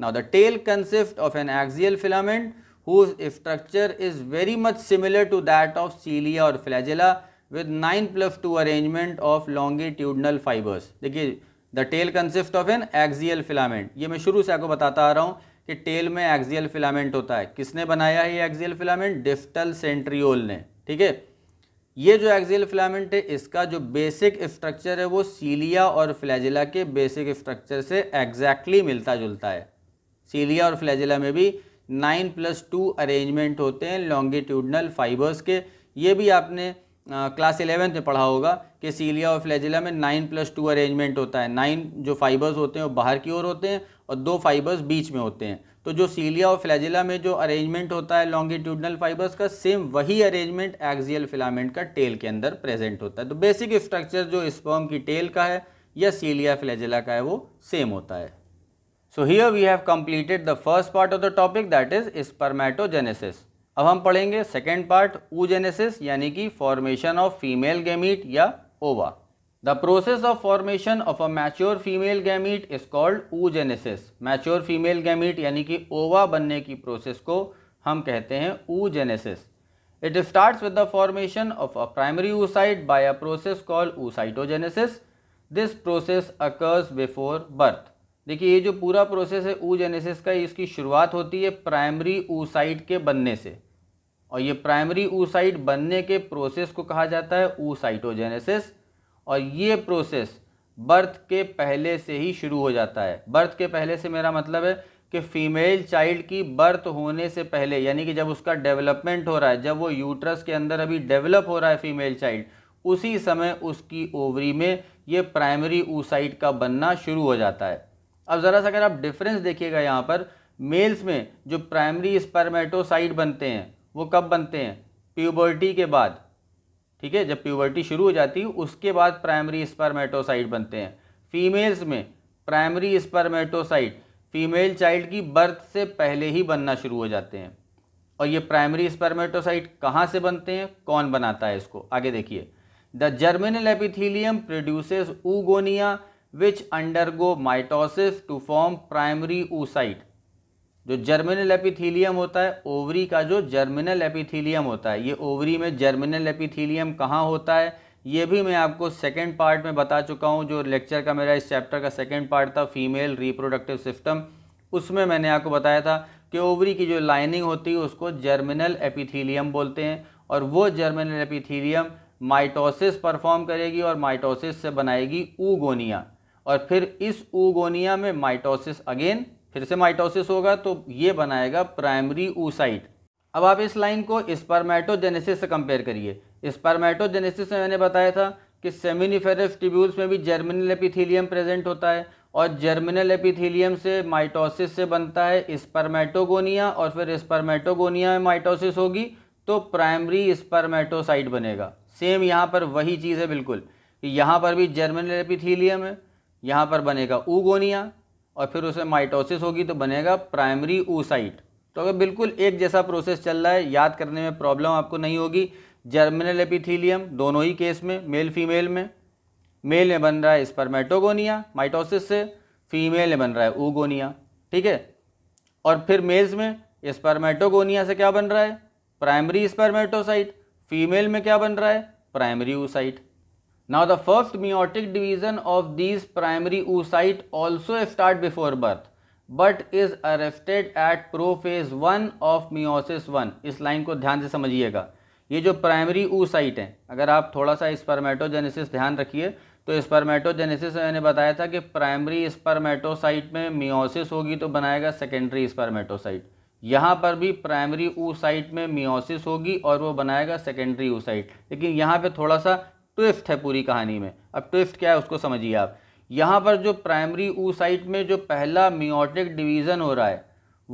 A: now the tail consist of an axial filament whose structure is very much similar to that of cilia और flagella with nine plus two arrangement of longitudinal fibres देखिए the tail consist of an axial filament ये मैं शुरू से आपको बताता आ रहा हूँ कि टेल में एक्सियल फिलामेंट होता है किसने बनाया है ये एक्सियल फिलामेंट डिस्टल सेंट्रियोल ने ठीक है ये जो एक्सियल फिलामेंट है इसका जो बेसिक स्ट्रक्चर है वो सीलिया और फ्लैजिला के बेसिक स्ट्रक्चर से एग्जैक्टली मिलता जुलता है सीलिया और फ्लैजिला में भी नाइन प्लस टू अरेंजमेंट होते हैं लॉन्गिट्यूडनल फाइबर्स के ये भी आपने आ, क्लास इलेवेंथ में पढ़ा होगा कि सीलिया और फ्लैजिला में नाइन प्लस टू अरेंजमेंट होता है नाइन जो फाइबर्स होते हैं वो बाहर की ओर होते हैं और दो फाइबर्स बीच में होते हैं तो जो सीलिया और फ्लैजिला में जो अरेंजमेंट होता है लॉन्गिट्यूडनल फाइबर्स का सेम वही अरेंजमेंट एक्जियल फिलामेंट का टेल के अंदर प्रेजेंट होता है तो बेसिक स्ट्रक्चर जो स्पर्म की टेल का है या सीलिया फ्लैजिला का है वो सेम होता है so here we have completed the first part of the topic that is spermatogenesis अब हम पढ़ेंगे सेकेंड पार्ट ऊजेनेसिस यानी कि फॉर्मेशन ऑफ फीमेल गेमीट या ova the process of formation of a mature female gamete is called oogenesis mature female gamete यानी कि ओवा बनने की प्रोसेस को हम कहते हैं oogenesis it start with the formation of a primary oocyte by a process called oocytogenesis this process occurs before birth देखिए ये जो पूरा प्रोसेस है ऊजेनेसिस का इसकी शुरुआत होती है प्राइमरी ऊसाइट के बनने से और ये प्राइमरी ऊसाइट बनने के प्रोसेस को कहा जाता है ऊसाइटोजेनेसिस और ये प्रोसेस बर्थ के पहले से ही शुरू हो जाता है बर्थ के पहले से मेरा मतलब है कि फीमेल चाइल्ड की बर्थ होने से पहले यानी कि जब उसका डेवलपमेंट हो रहा है जब वो यूट्रस के अंदर अभी डेवलप हो रहा है फीमेल चाइल्ड उसी समय उसकी ओवरी में ये प्राइमरी ऊसाइट का बनना शुरू हो जाता है अब ज़रा सा अगर आप डिफरेंस देखिएगा यहाँ पर मेल्स में जो प्राइमरी स्पर्मेटोसाइट बनते हैं वो कब बनते हैं प्यूबर्टी के बाद ठीक है जब प्यूबर्टी शुरू हो जाती है उसके बाद प्राइमरी स्पर्मेटोसाइट बनते हैं फीमेल्स में प्राइमरी स्पर्मेटोसाइट फीमेल चाइल्ड की बर्थ से पहले ही बनना शुरू हो जाते हैं और ये प्राइमरी स्पर्मेटोसाइट कहाँ से बनते हैं कौन बनाता है इसको आगे देखिए the germinal epithelium produces oogonia which undergo mitosis to form primary oocyte जो जर्मिनल एपिथीलियम होता है ओवरी का जो जर्मिनल एपिथीलियम होता है ये ओवरी में जर्मिनल एपिथीलियम कहाँ होता है ये भी मैं आपको सेकेंड पार्ट में बता चुका हूँ जो लेक्चर का मेरा इस चैप्टर का सेकेंड पार्ट था फीमेल रिप्रोडक्टिव सिस्टम उसमें मैंने आपको बताया था कि ओवरी की जो लाइनिंग होती है उसको जर्मिनल एपिथीलियम बोलते हैं और वो जर्मिनल एपिथीलियम माइटोसिस परफॉर्म करेगी और माइटोसिस से बनाएगी ऊगोनिया और फिर इस ऊगोनिया में माइटोसिस अगेन फिर से माइटोसिस होगा तो ये बनाएगा प्राइमरी ऊसाइट अब आप इस लाइन को स्पर्मेटोजेनेसिस से कंपेयर करिए स्पर्मेटोजेनेसिस में मैंने बताया था कि सेमिनिफेरस टिब्यूल्स में भी जर्मिनल एपिथीलियम प्रेजेंट होता है और जर्मिनल एपिथीलियम से माइटोसिस से बनता है स्पर्मेटोगोनिया और फिर स्पर्मेटोगोनिया में माइटोसिस होगी तो प्राइमरी स्पर्मेटोसाइट बनेगा सेम यहाँ पर वही चीज़ है बिल्कुल कि यहाँ पर भी जर्मिनल एपिथीलियम है यहाँ पर बनेगा ऊगोनिया और फिर उसमें माइटोसिस होगी तो बनेगा प्राइमरी ऊसाइट तो अगर बिल्कुल एक जैसा प्रोसेस चल रहा है याद करने में प्रॉब्लम आपको नहीं होगी जर्मिनल एपिथीलियम दोनों ही केस में मेल फीमेल में मेल में बन रहा है स्पर्मेटोगोनिया माइटोसिस से फीमेल में बन रहा है ऊगोनिया ठीक है और फिर मेल्स में स्पर्मेटोगोनिया से क्या बन रहा है प्राइमरी स्पर्मेटोसाइट फीमेल में क्या बन रहा है primary oocyte Now the first meiotic division of these primary oocyte also start before birth but is arrested at prophase 1 of meiosis 1 इस लाइन को ध्यान से समझिएगा ये जो प्राइमरी साइट है अगर आप थोड़ा सा स्पर्मेटोजेनेसिस ध्यान रखिए तो स्पर्मेटोजेनेसिस में मैंने बताया था कि प्राइमरी स्पर्मेटोसाइट में मियोसिस होगी तो बनाएगा सेकेंडरी स्पर्मेटोसाइट यहाँ पर भी प्राइमरी ऊसाइट में मियोसिस होगी और वो बनाएगा सेकेंडरी ऊसाइट लेकिन यहाँ पे थोड़ा सा ट्विस्ट है पूरी कहानी में अब ट्विस्ट क्या है उसको समझिए आप यहाँ पर जो प्राइमरी ऊ साइट में जो पहला मियोटिक डिवीज़न हो रहा है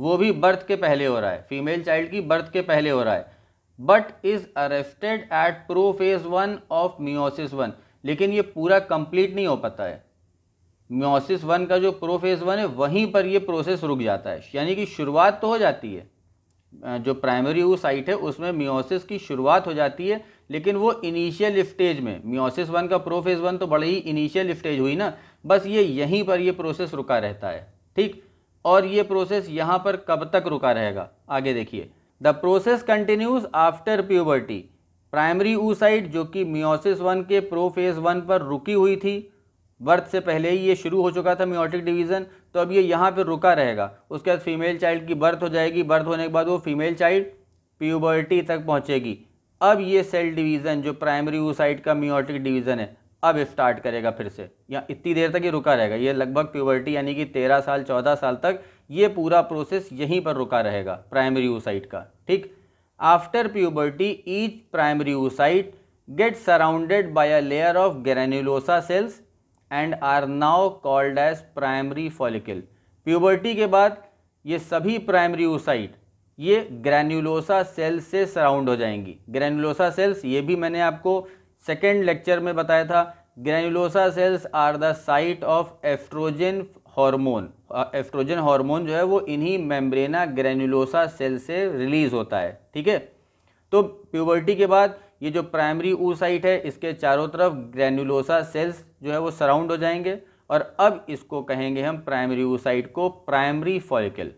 A: वो भी बर्थ के पहले हो रहा है फीमेल चाइल्ड की बर्थ के पहले हो रहा है but is arrested at prophase one of meiosis one लेकिन ये पूरा कंप्लीट नहीं हो पाता है मियोसिस वन का जो प्रो फेज वन है वहीं पर ये प्रोसेस रुक जाता है यानी कि शुरुआत तो हो जाती है जो प्राइमरी वो साइट है उसमें मियोसिस की शुरुआत हो जाती है लेकिन वो इनिशियल स्टेज में मियोसिस वन का प्रोफेज वन तो बड़ी ही इनिशियल स्टेज हुई ना बस ये यहीं पर ये प्रोसेस रुका रहता है ठीक और ये प्रोसेस यहाँ पर कब तक रुका रहेगा आगे देखिए the process continues after puberty primary oocyte जो कि मियोसिस वन के प्रोफेज वन पर रुकी हुई थी बर्थ से पहले ही ये शुरू हो चुका था म्योटिक डिवीज़न तो अब ये यहाँ पर रुका रहेगा उसके बाद फीमेल चाइल्ड की बर्थ हो जाएगी बर्थ होने के बाद वो फीमेल चाइल्ड प्यूबर्टी तक पहुँचेगी अब ये सेल डिवीज़न जो प्राइमरी ओसाइट का म्योटिक डिवीज़न है अब स्टार्ट करेगा फिर से या इतनी देर तक ये रुका रहेगा ये लगभग प्यूबर्टी यानी कि तेरह साल चौदह साल तक ये पूरा प्रोसेस यहीं पर रुका रहेगा प्राइमरी ओसाइट का ठीक after puberty each primary oocyte get surrounded by a layer of granulosa cells and are now called as primary follicle puberty के बाद ये सभी प्राइमरी ओसाइट ये ग्रैन्यूलोसा सेल्स से सराउंड हो जाएंगी ग्रैन्यूलोसा सेल्स ये भी मैंने आपको सेकेंड लेक्चर में बताया था granulosa cells are the site of oestrogen hormone oestrogen hormone जो है वो इन्हीं मेम्ब्रेना ग्रैन्यूलोसा सेल से रिलीज होता है ठीक है तो प्यूबर्टी के बाद ये जो प्राइमरी ऊसाइट है इसके चारों तरफ ग्रेनुलोसा सेल्स जो है वो सराउंड हो जाएंगे और अब इसको कहेंगे हम प्राइमरी साइट को primary follicle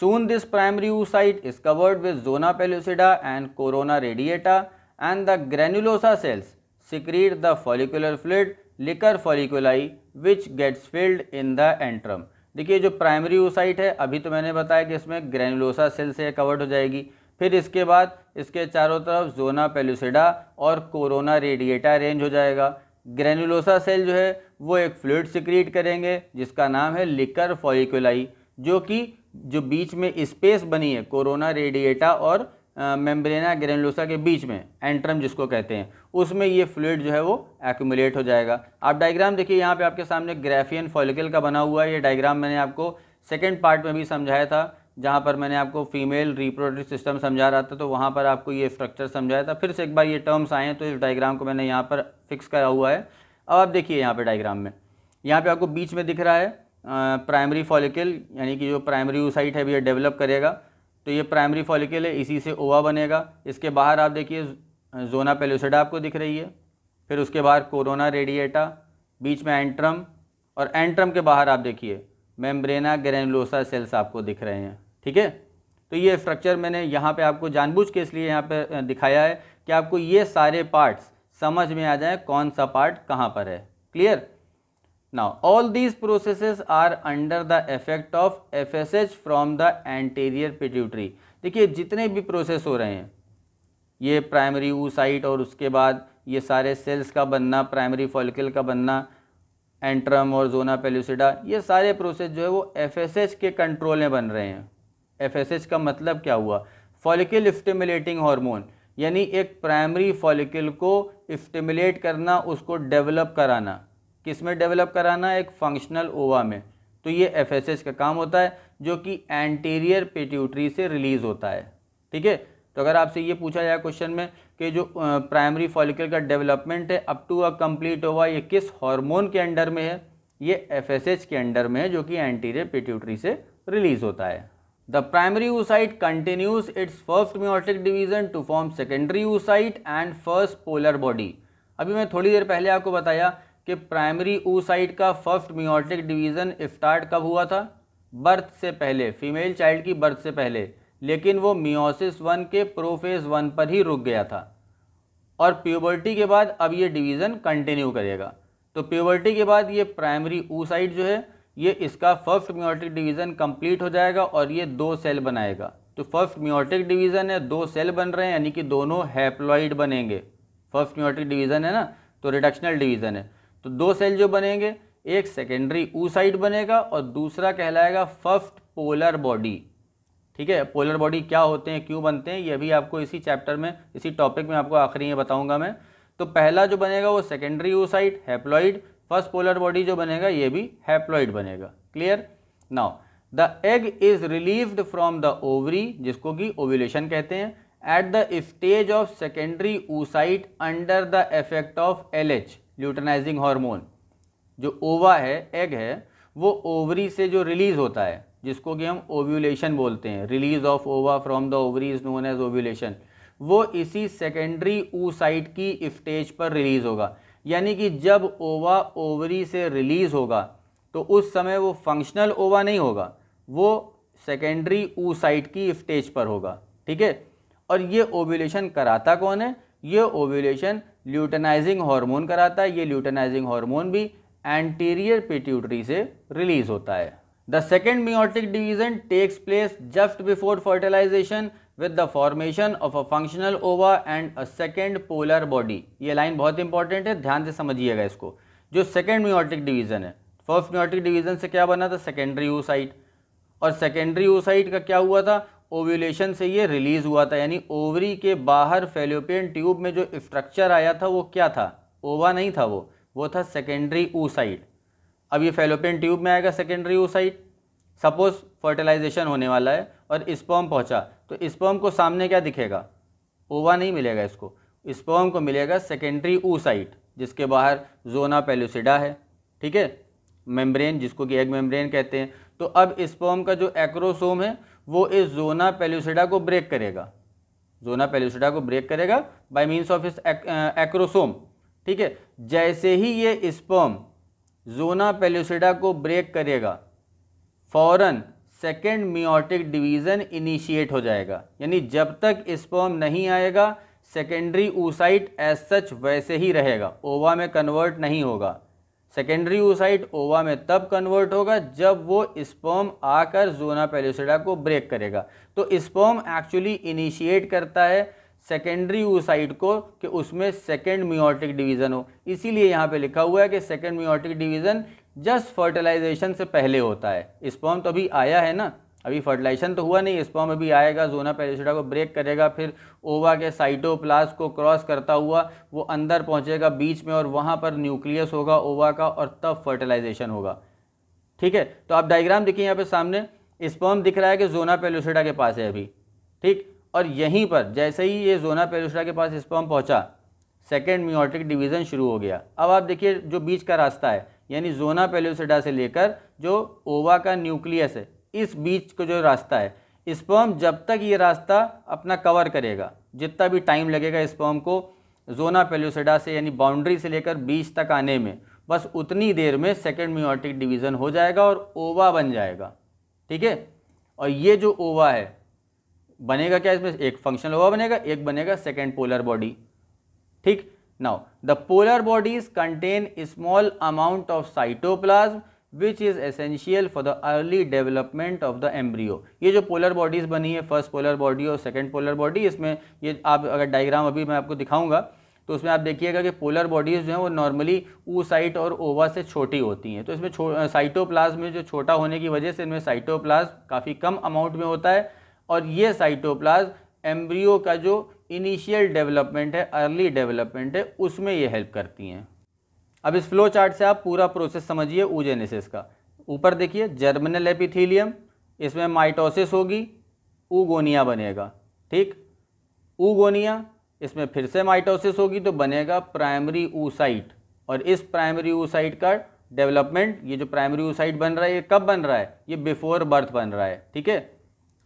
A: soon this primary oocyte is covered with zona pellucida and corona radiata and the granulosa cells secrete the follicular fluid liquor folliculi which gets filled in the antrum देखिए जो primary site है अभी तो मैंने बताया कि इसमें granulosa cells से कवर्ड हो जाएगी फिर इसके बाद इसके चारों तरफ जोना पेलुसिडा और कोरोना रेडिएटा रेंज हो जाएगा ग्रेनुलोसा सेल जो है वो एक फ्लूड सिक्रीट करेंगे जिसका नाम है लिकर फॉलिकुलाई जो कि जो बीच में स्पेस बनी है कोरोना रेडिएटा और मेम्ब्रेना ग्रेनुलोसा के बीच में एंट्रम जिसको कहते हैं उसमें ये फ्लूड जो है वो एक्यूमुलेट हो जाएगा आप डायग्राम देखिए यहाँ पे आपके सामने ग्रेफियन फॉलिकल का बना हुआ है ये डायग्राम मैंने आपको सेकेंड पार्ट में भी समझाया था जहाँ पर मैंने आपको फीमेल रिप्रोडक्टिव सिस्टम समझा रहा था तो वहाँ पर आपको ये स्ट्रक्चर समझाया था फिर से एक बार ये टर्म्स आए हैं तो इस डायग्राम को मैंने यहाँ पर फिक्स करा हुआ है अब आप देखिए यहाँ पर डायग्राम में यहाँ पर आपको बीच में दिख रहा है प्राइमरी फॉलिकल यानी कि जो प्राइमरी यूसाइट है ये डेवलप करेगा तो ये प्राइमरी फॉलिकल है इसी से ओवा बनेगा इसके बाहर आप देखिए जोना पेलोसिडा आपको दिख रही है फिर उसके बाहर कोरोना रेडिएटा बीच में एंट्रम और एंट्रम के बाहर आप देखिए मेम्ब्रेना ग्रेनुलोसा सेल्स आपको दिख रहे हैं ठीक है तो ये स्ट्रक्चर मैंने यहाँ पे आपको जानबूझ के इसलिए यहाँ पे दिखाया है कि आपको ये सारे पार्ट्स समझ में आ जाए कौन सा पार्ट कहाँ पर है clear now process are under the effect of F S H from the anterior pituitary देखिए जितने भी प्रोसेस हो रहे हैं ये प्राइमरी ऊसाइट और उसके बाद ये सारे सेल्स का बनना प्राइमरी फॉलिकल का बनना एंट्रम और जोना पेल्यूसिडा ये सारे प्रोसेस जो है वो एफ के कंट्रोल में बन रहे हैं एफएसएच का मतलब क्या हुआ फॉलिकल स्टिमुलेटिंग हार्मोन यानी एक प्राइमरी फॉलिकल को स्टिमुलेट करना उसको डेवलप कराना किस में डेवलप कराना एक फंक्शनल ओवा में तो ये एफ का काम होता है जो कि एंटीरियर पेट्यूटरी से रिलीज़ होता है ठीक है तो अगर आपसे ये पूछा जाए क्वेश्चन में कि जो प्राइमरी फॉलिकल का डेवलपमेंट है up to a complete ova ये किस हॉर्मोन के अंडर में है ये एफ के अंडर में है जो कि एंटीरियर पेट्यूटरी से रिलीज़ होता है the primary oocyte continues its first meiotic division to form secondary oocyte and first polar body अभी मैं थोड़ी देर पहले आपको बताया कि प्राइमरी ऊसाइट का फर्स्ट मियोटिक डिवीजन स्टार्ट कब हुआ था बर्थ से पहले फीमेल चाइल्ड की बर्थ से पहले लेकिन वो मियोसिस वन के प्रोफेज वन पर ही रुक गया था और प्योबर्टी के बाद अब ये डिवीज़न कंटिन्यू करेगा तो प्योबर्टी के बाद ये प्राइमरी ऊसाइट जो है ये इसका फर्स्ट म्योटिक डिवीज़न कंप्लीट हो जाएगा और ये दो सेल बनाएगा तो फर्स्ट म्योटिक डिवीज़न है दो सेल बन रहे हैं यानी कि दोनों हैप्लॉइड बनेंगे फर्स्ट म्योटिक डिवीज़न है ना तो रिडक्शनल डिवीज़न है तो दो सेल जो बनेंगे एक सेकेंडरी ऊ साइड बनेगा और दूसरा कहलाएगा फर्स्ट पोलर बॉडी ठीक है पोलर बॉडी क्या होते हैं क्यों बनते हैं ये भी आपको इसी चैप्टर में इसी टॉपिक में आपको आखिरी ये बताऊंगा मैं तो पहला जो बनेगा वो secondary oocyte haploid first polar body जो बनेगा ये भी हैप्लॉइड बनेगा clear now the egg is released from the ovary जिसको कि ओव्यूलेशन कहते हैं at the stage of secondary oocyte under the effect of L H luteinising hormone जो ओवा है एग है वो ओवरी से जो रिलीज होता है जिसको कि हम ओव्यूलेशन बोलते हैं release of ova from the ovary is known as ovulation वो इसी सेकेंडरी ऊसाइट की स्टेज पर रिलीज होगा यानी कि जब ओवा ओवरी से रिलीज़ होगा तो उस समय वो फंक्शनल ओवा नहीं होगा वो सेकेंडरी ऊ साइट की स्टेज पर होगा ठीक है और ये ओव्यूलेशन कराता कौन है ये ओव्यूलेशन ल्यूटनाइजिंग हार्मोन कराता है ये ल्यूटनाइजिंग हार्मोन भी एंटीरियर पिट्यूटरी से रिलीज होता है the second meiotic division takes place just before fertilisation with the formation of a functional ova and a second polar body ये लाइन बहुत इंपॉर्टेंट है ध्यान से समझिएगा इसको जो सेकेंड म्योटिक डिवीजन है फर्स्ट म्योटिक डिवीजन से क्या बना था सेकेंडरी ओसाइट और सेकेंडरी ओसाइट का क्या हुआ था ओव्यूलेशन से ये रिलीज हुआ था यानी ओवरी के बाहर फेलोपियन ट्यूब में जो स्ट्रक्चर आया था वो क्या था ओवा नहीं था वो वो था सेकेंडरी ऊसाइट अब ये फेलोपियन ट्यूब में आएगा सेकेंडरी ऊसाइट सपोज फर्टिलाइजेशन होने वाला है और स्पॉम पहुंचा तो स्पर्म को सामने क्या दिखेगा ओवा नहीं मिलेगा इसको स्पर्म को मिलेगा सेकेंडरी ऊ साइट जिसके बाहर जोना पेलुसिडा है ठीक है मेम्ब्रेन जिसको कि एग मेम्ब्रेन कहते हैं तो अब स्पर्म का जो एक्रोसोम है वो इस जोना पेलुसिडा को ब्रेक करेगा जोना पेलुसिडा को ब्रेक करेगा बाय मीन्स ऑफ इस एक्रोसोम ठीक है जैसे ही ये स्पर्म जोना पेलुसिडा को ब्रेक करेगा फौरन सेकेंड मियोटिक डिवीज़न इनिशिएट हो जाएगा यानी जब तक स्पर्म नहीं आएगा सेकेंडरी ऊसाइट एज सच वैसे ही रहेगा ओवा में कन्वर्ट नहीं होगा सेकेंडरी ऊसाइट ओवा में तब कन्वर्ट होगा जब वो स्पर्म आकर जोना पेलोसिडा को ब्रेक करेगा तो स्पर्म एक्चुअली इनिशिएट करता है सेकेंडरी ऊसाइट को कि उसमें सेकेंड मियोटिक डिवीज़न हो इसीलिए यहाँ पे लिखा हुआ है कि second meiotic division just fertilisation से पहले होता है स्पॉम तो अभी आया है ना अभी फर्टिलाइजेशन तो हुआ नहीं स्पॉम अभी आएगा जोना पेरिसोडा को ब्रेक करेगा फिर ओवा के साइटोप्लास को क्रॉस करता हुआ वो अंदर पहुंचेगा बीच में और वहाँ पर न्यूक्लियस होगा ओवा का और तब फर्टिलाइजेशन होगा ठीक है तो आप डायग्राम देखिए यहाँ पे सामने स्पॉम दिख रहा है कि जोना पेलोसिटा के पास है अभी ठीक और यहीं पर जैसे ही ये जोना पेलोसिटा के पास स्पॉम पहुँचा सेकेंड म्योटिक डिवीज़न शुरू हो गया अब आप देखिए जो बीच का रास्ता है यानी जोना पेल्यूसिडा से लेकर जो ओवा का न्यूक्लियस है इस बीच को जो रास्ता है स्पर्म जब तक ये रास्ता अपना कवर करेगा जितना भी टाइम लगेगा स्पर्म को जोना पेल्यूसिडा से यानी बाउंड्री से लेकर बीच तक आने में बस उतनी देर में सेकेंड म्योटिक डिवीज़न हो जाएगा और ओवा बन जाएगा ठीक है और ये जो ओवा है बनेगा क्या इसमें एक फंक्शनल ओवा बनेगा एक बनेगा सेकेंड पोलर बॉडी ठीक Now, the polar bodies contain small amount of cytoplasm which is essential for the early development of the embryo. ये जो polar bodies बनी है first polar body और second polar body इसमें ये आप अगर डायग्राम अभी मैं आपको दिखाऊंगा तो उसमें आप देखिएगा कि पोलर बॉडीज़ जो हैं वो नॉर्मली ऊसाइट और ओवा से छोटी होती हैं तो इसमें साइटोप्लाज्म में जो छोटा होने की वजह से इनमें साइटोप्लाज्म काफ़ी कम अमाउंट में होता है और ये साइटोप्लाज्म एम्ब्रियो का जो इनिशियल डेवलपमेंट है अर्ली डेवलपमेंट है उसमें ये हेल्प करती हैं अब इस फ्लो चार्ट से आप पूरा प्रोसेस समझिए ऊजेनेसिस का ऊपर देखिए जर्मिनल एपिथीलियम इसमें माइटोसिस होगी ऊगोनिया बनेगा ठीक ऊगोनिया इसमें फिर से माइटोसिस होगी तो बनेगा प्राइमरी ऊसाइट और इस प्राइमरी ऊसाइट का डेवलपमेंट ये जो प्राइमरी ऊसाइट बन रहा है ये कब बन रहा है ये बिफोर बर्थ बन रहा है ठीक है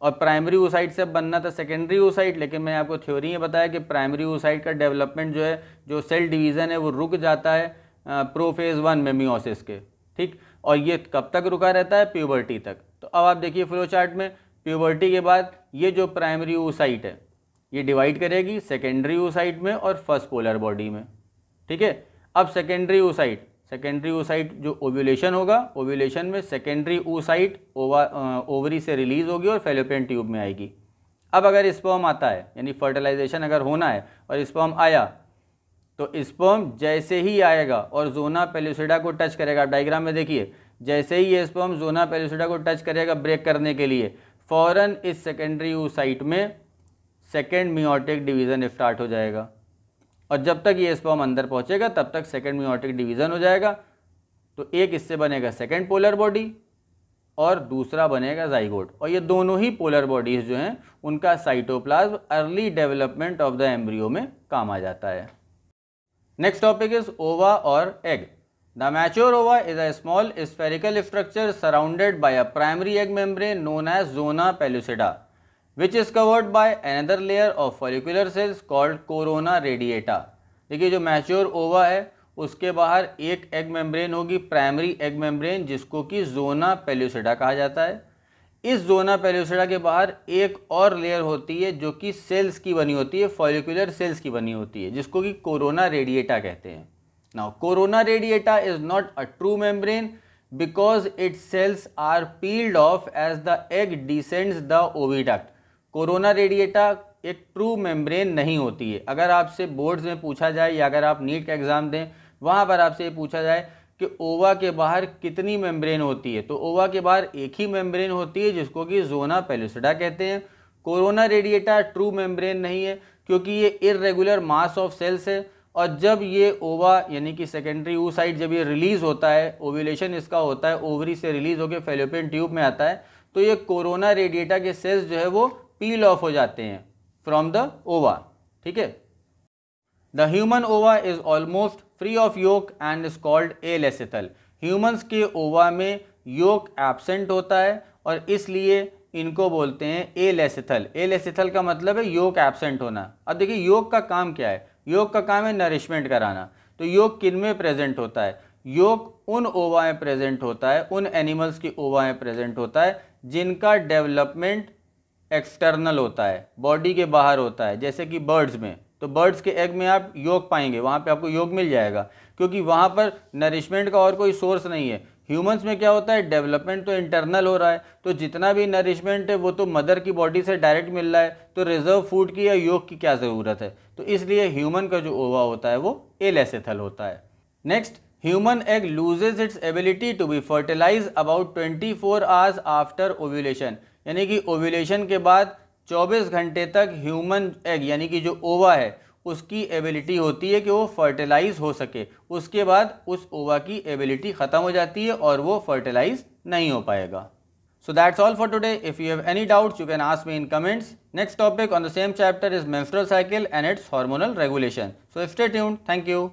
A: और प्राइमरी ओसाइट से बनना था सेकेंडरी ओसाइट लेकिन मैंने आपको थ्योरी में बताया कि प्राइमरी ओसाइट का डेवलपमेंट जो है जो सेल डिवीज़न है वो रुक जाता है प्रोफेज वन में मियोसिस के ठीक और ये कब तक रुका रहता है प्यूबर्टी तक तो अब आप देखिए फ्लो चार्ट में प्यूबर्टी के बाद ये जो प्राइमरी ओसाइट है ये डिवाइड करेगी सेकेंडरी ओसाइट में और फर्स्ट पोलर बॉडी में ठीक है अब सेकेंडरी ओसाइट सेकेंडरी ओसाइट जो ओव्यूलेशन होगा ओव्यूलेशन में सेकेंडरी ओसाइट ओवा ओवरी से रिलीज होगी और फेलोपियन ट्यूब में आएगी अब अगर स्पर्म आता है यानी फर्टिलाइजेशन अगर होना है और स्पर्म आया तो स्पर्म जैसे ही आएगा और जोना पेल्यूसिडा को टच करेगा आप डाइग्राम में देखिए जैसे ही ये स्पर्म जोना पेलुसिडा को टच करेगा ब्रेक करने के लिए फ़ौरन इस सेकेंडरी ओसाइट में सेकेंड मियोटिक डिवीज़न स्टार्ट हो जाएगा और जब तक ये स्पॉम अंदर पहुंचेगा तब तक सेकेंड म्योटिक डिवीज़न हो जाएगा तो एक इससे बनेगा सेकेंड पोलर बॉडी और दूसरा बनेगा जाइगोट और ये दोनों ही पोलर बॉडीज़ जो हैं उनका cytoplasm early development of the embryo में काम आ जाता है नेक्स्ट टॉपिक इज ओवा और egg the mature ova is a small spherical structure surrounded by a primary egg membrane known as zona pellucida which is covered by another layer of follicular cells called corona radiata देखिए जो mature ova है उसके बाहर एक egg membrane होगी primary egg membrane जिसको कि जोना pellucida कहा जाता है इस जोना पेल्यूसिडा के बाहर एक और लेयर होती है जो कि सेल्स की बनी होती है फॉलिकुलर सेल्स की बनी होती है जिसको कि कोरोना रेडिएटा कहते हैं now corona radiata is not a true membrane because its cells are peeled off as the egg descends the oviduct corona radiata एक ट्रू मेम्ब्रेन नहीं होती है अगर आपसे बोर्ड्स में पूछा जाए या अगर आप नीट का एग्ज़ाम दें वहाँ पर आपसे ये पूछा जाए कि ओवा के बाहर कितनी मेम्ब्रेन होती है तो ओवा के बाहर एक ही मेम्ब्रेन होती है जिसको कि जोना पेलुसिडा कहते हैं कोरोना रेडिएटा ट्रू मेम्ब्रेन नहीं है क्योंकि ये इरेगुलर मास ऑफ सेल्स है और जब ये ओवा यानी कि सेकेंडरी ऊ साइड जब ये रिलीज़ होता है ओव्यूलेशन इसका होता है ओवरी से रिलीज़ होकर फेलोपियन ट्यूब में आता है तो ये कोरोना रेडिएटा के सेल्स जो है वो पील ऑफ हो जाते हैं फ्रॉम द ओवा ठीक है the human ova is almost free of yolk and is called alecithal humans के ओवा में योक एबसेंट होता है और इसलिए इनको बोलते हैं ए लेसिथल ए लेसिथल का मतलब है योग एबसेंट होना अब देखिए योग का काम क्या है योग का काम है नरिशमेंट कराना तो योग किन में प्रेजेंट होता है योग उन ओवा प्रेजेंट होता है उन एनिमल्स की ओवा प्रेजेंट होता है जिनका डेवलपमेंट एक्सटर्नल होता है बॉडी के बाहर होता है जैसे कि बर्ड्स में तो बर्ड्स के एग में आप योग पाएंगे वहाँ पे आपको योग मिल जाएगा क्योंकि वहाँ पर नरिशमेंट का और कोई सोर्स नहीं है ह्यूमंस में क्या होता है डेवलपमेंट तो इंटरनल हो रहा है तो जितना भी नरिशमेंट है वो तो मदर की बॉडी से डायरेक्ट मिल रहा है तो रिजर्व फूड की या योग की क्या ज़रूरत है तो इसलिए ह्यूमन का जो ओवा होता है वो एलेसेथल होता है next human egg loses its ability to be fertilize about twenty four hours after ovulation यानी कि ओव्यूलेशन के बाद 24 घंटे तक ह्यूमन एग यानी कि जो ओवा है उसकी एबिलिटी होती है कि वो फर्टिलाइज हो सके उसके बाद उस ओवा की एबिलिटी ख़त्म हो जाती है और वो फर्टिलाइज नहीं हो पाएगा so that's all for today if you have any doubt you can ask me in comments next topic on the same chapter is menstrual cycle and its hormonal regulation so stay tuned thank you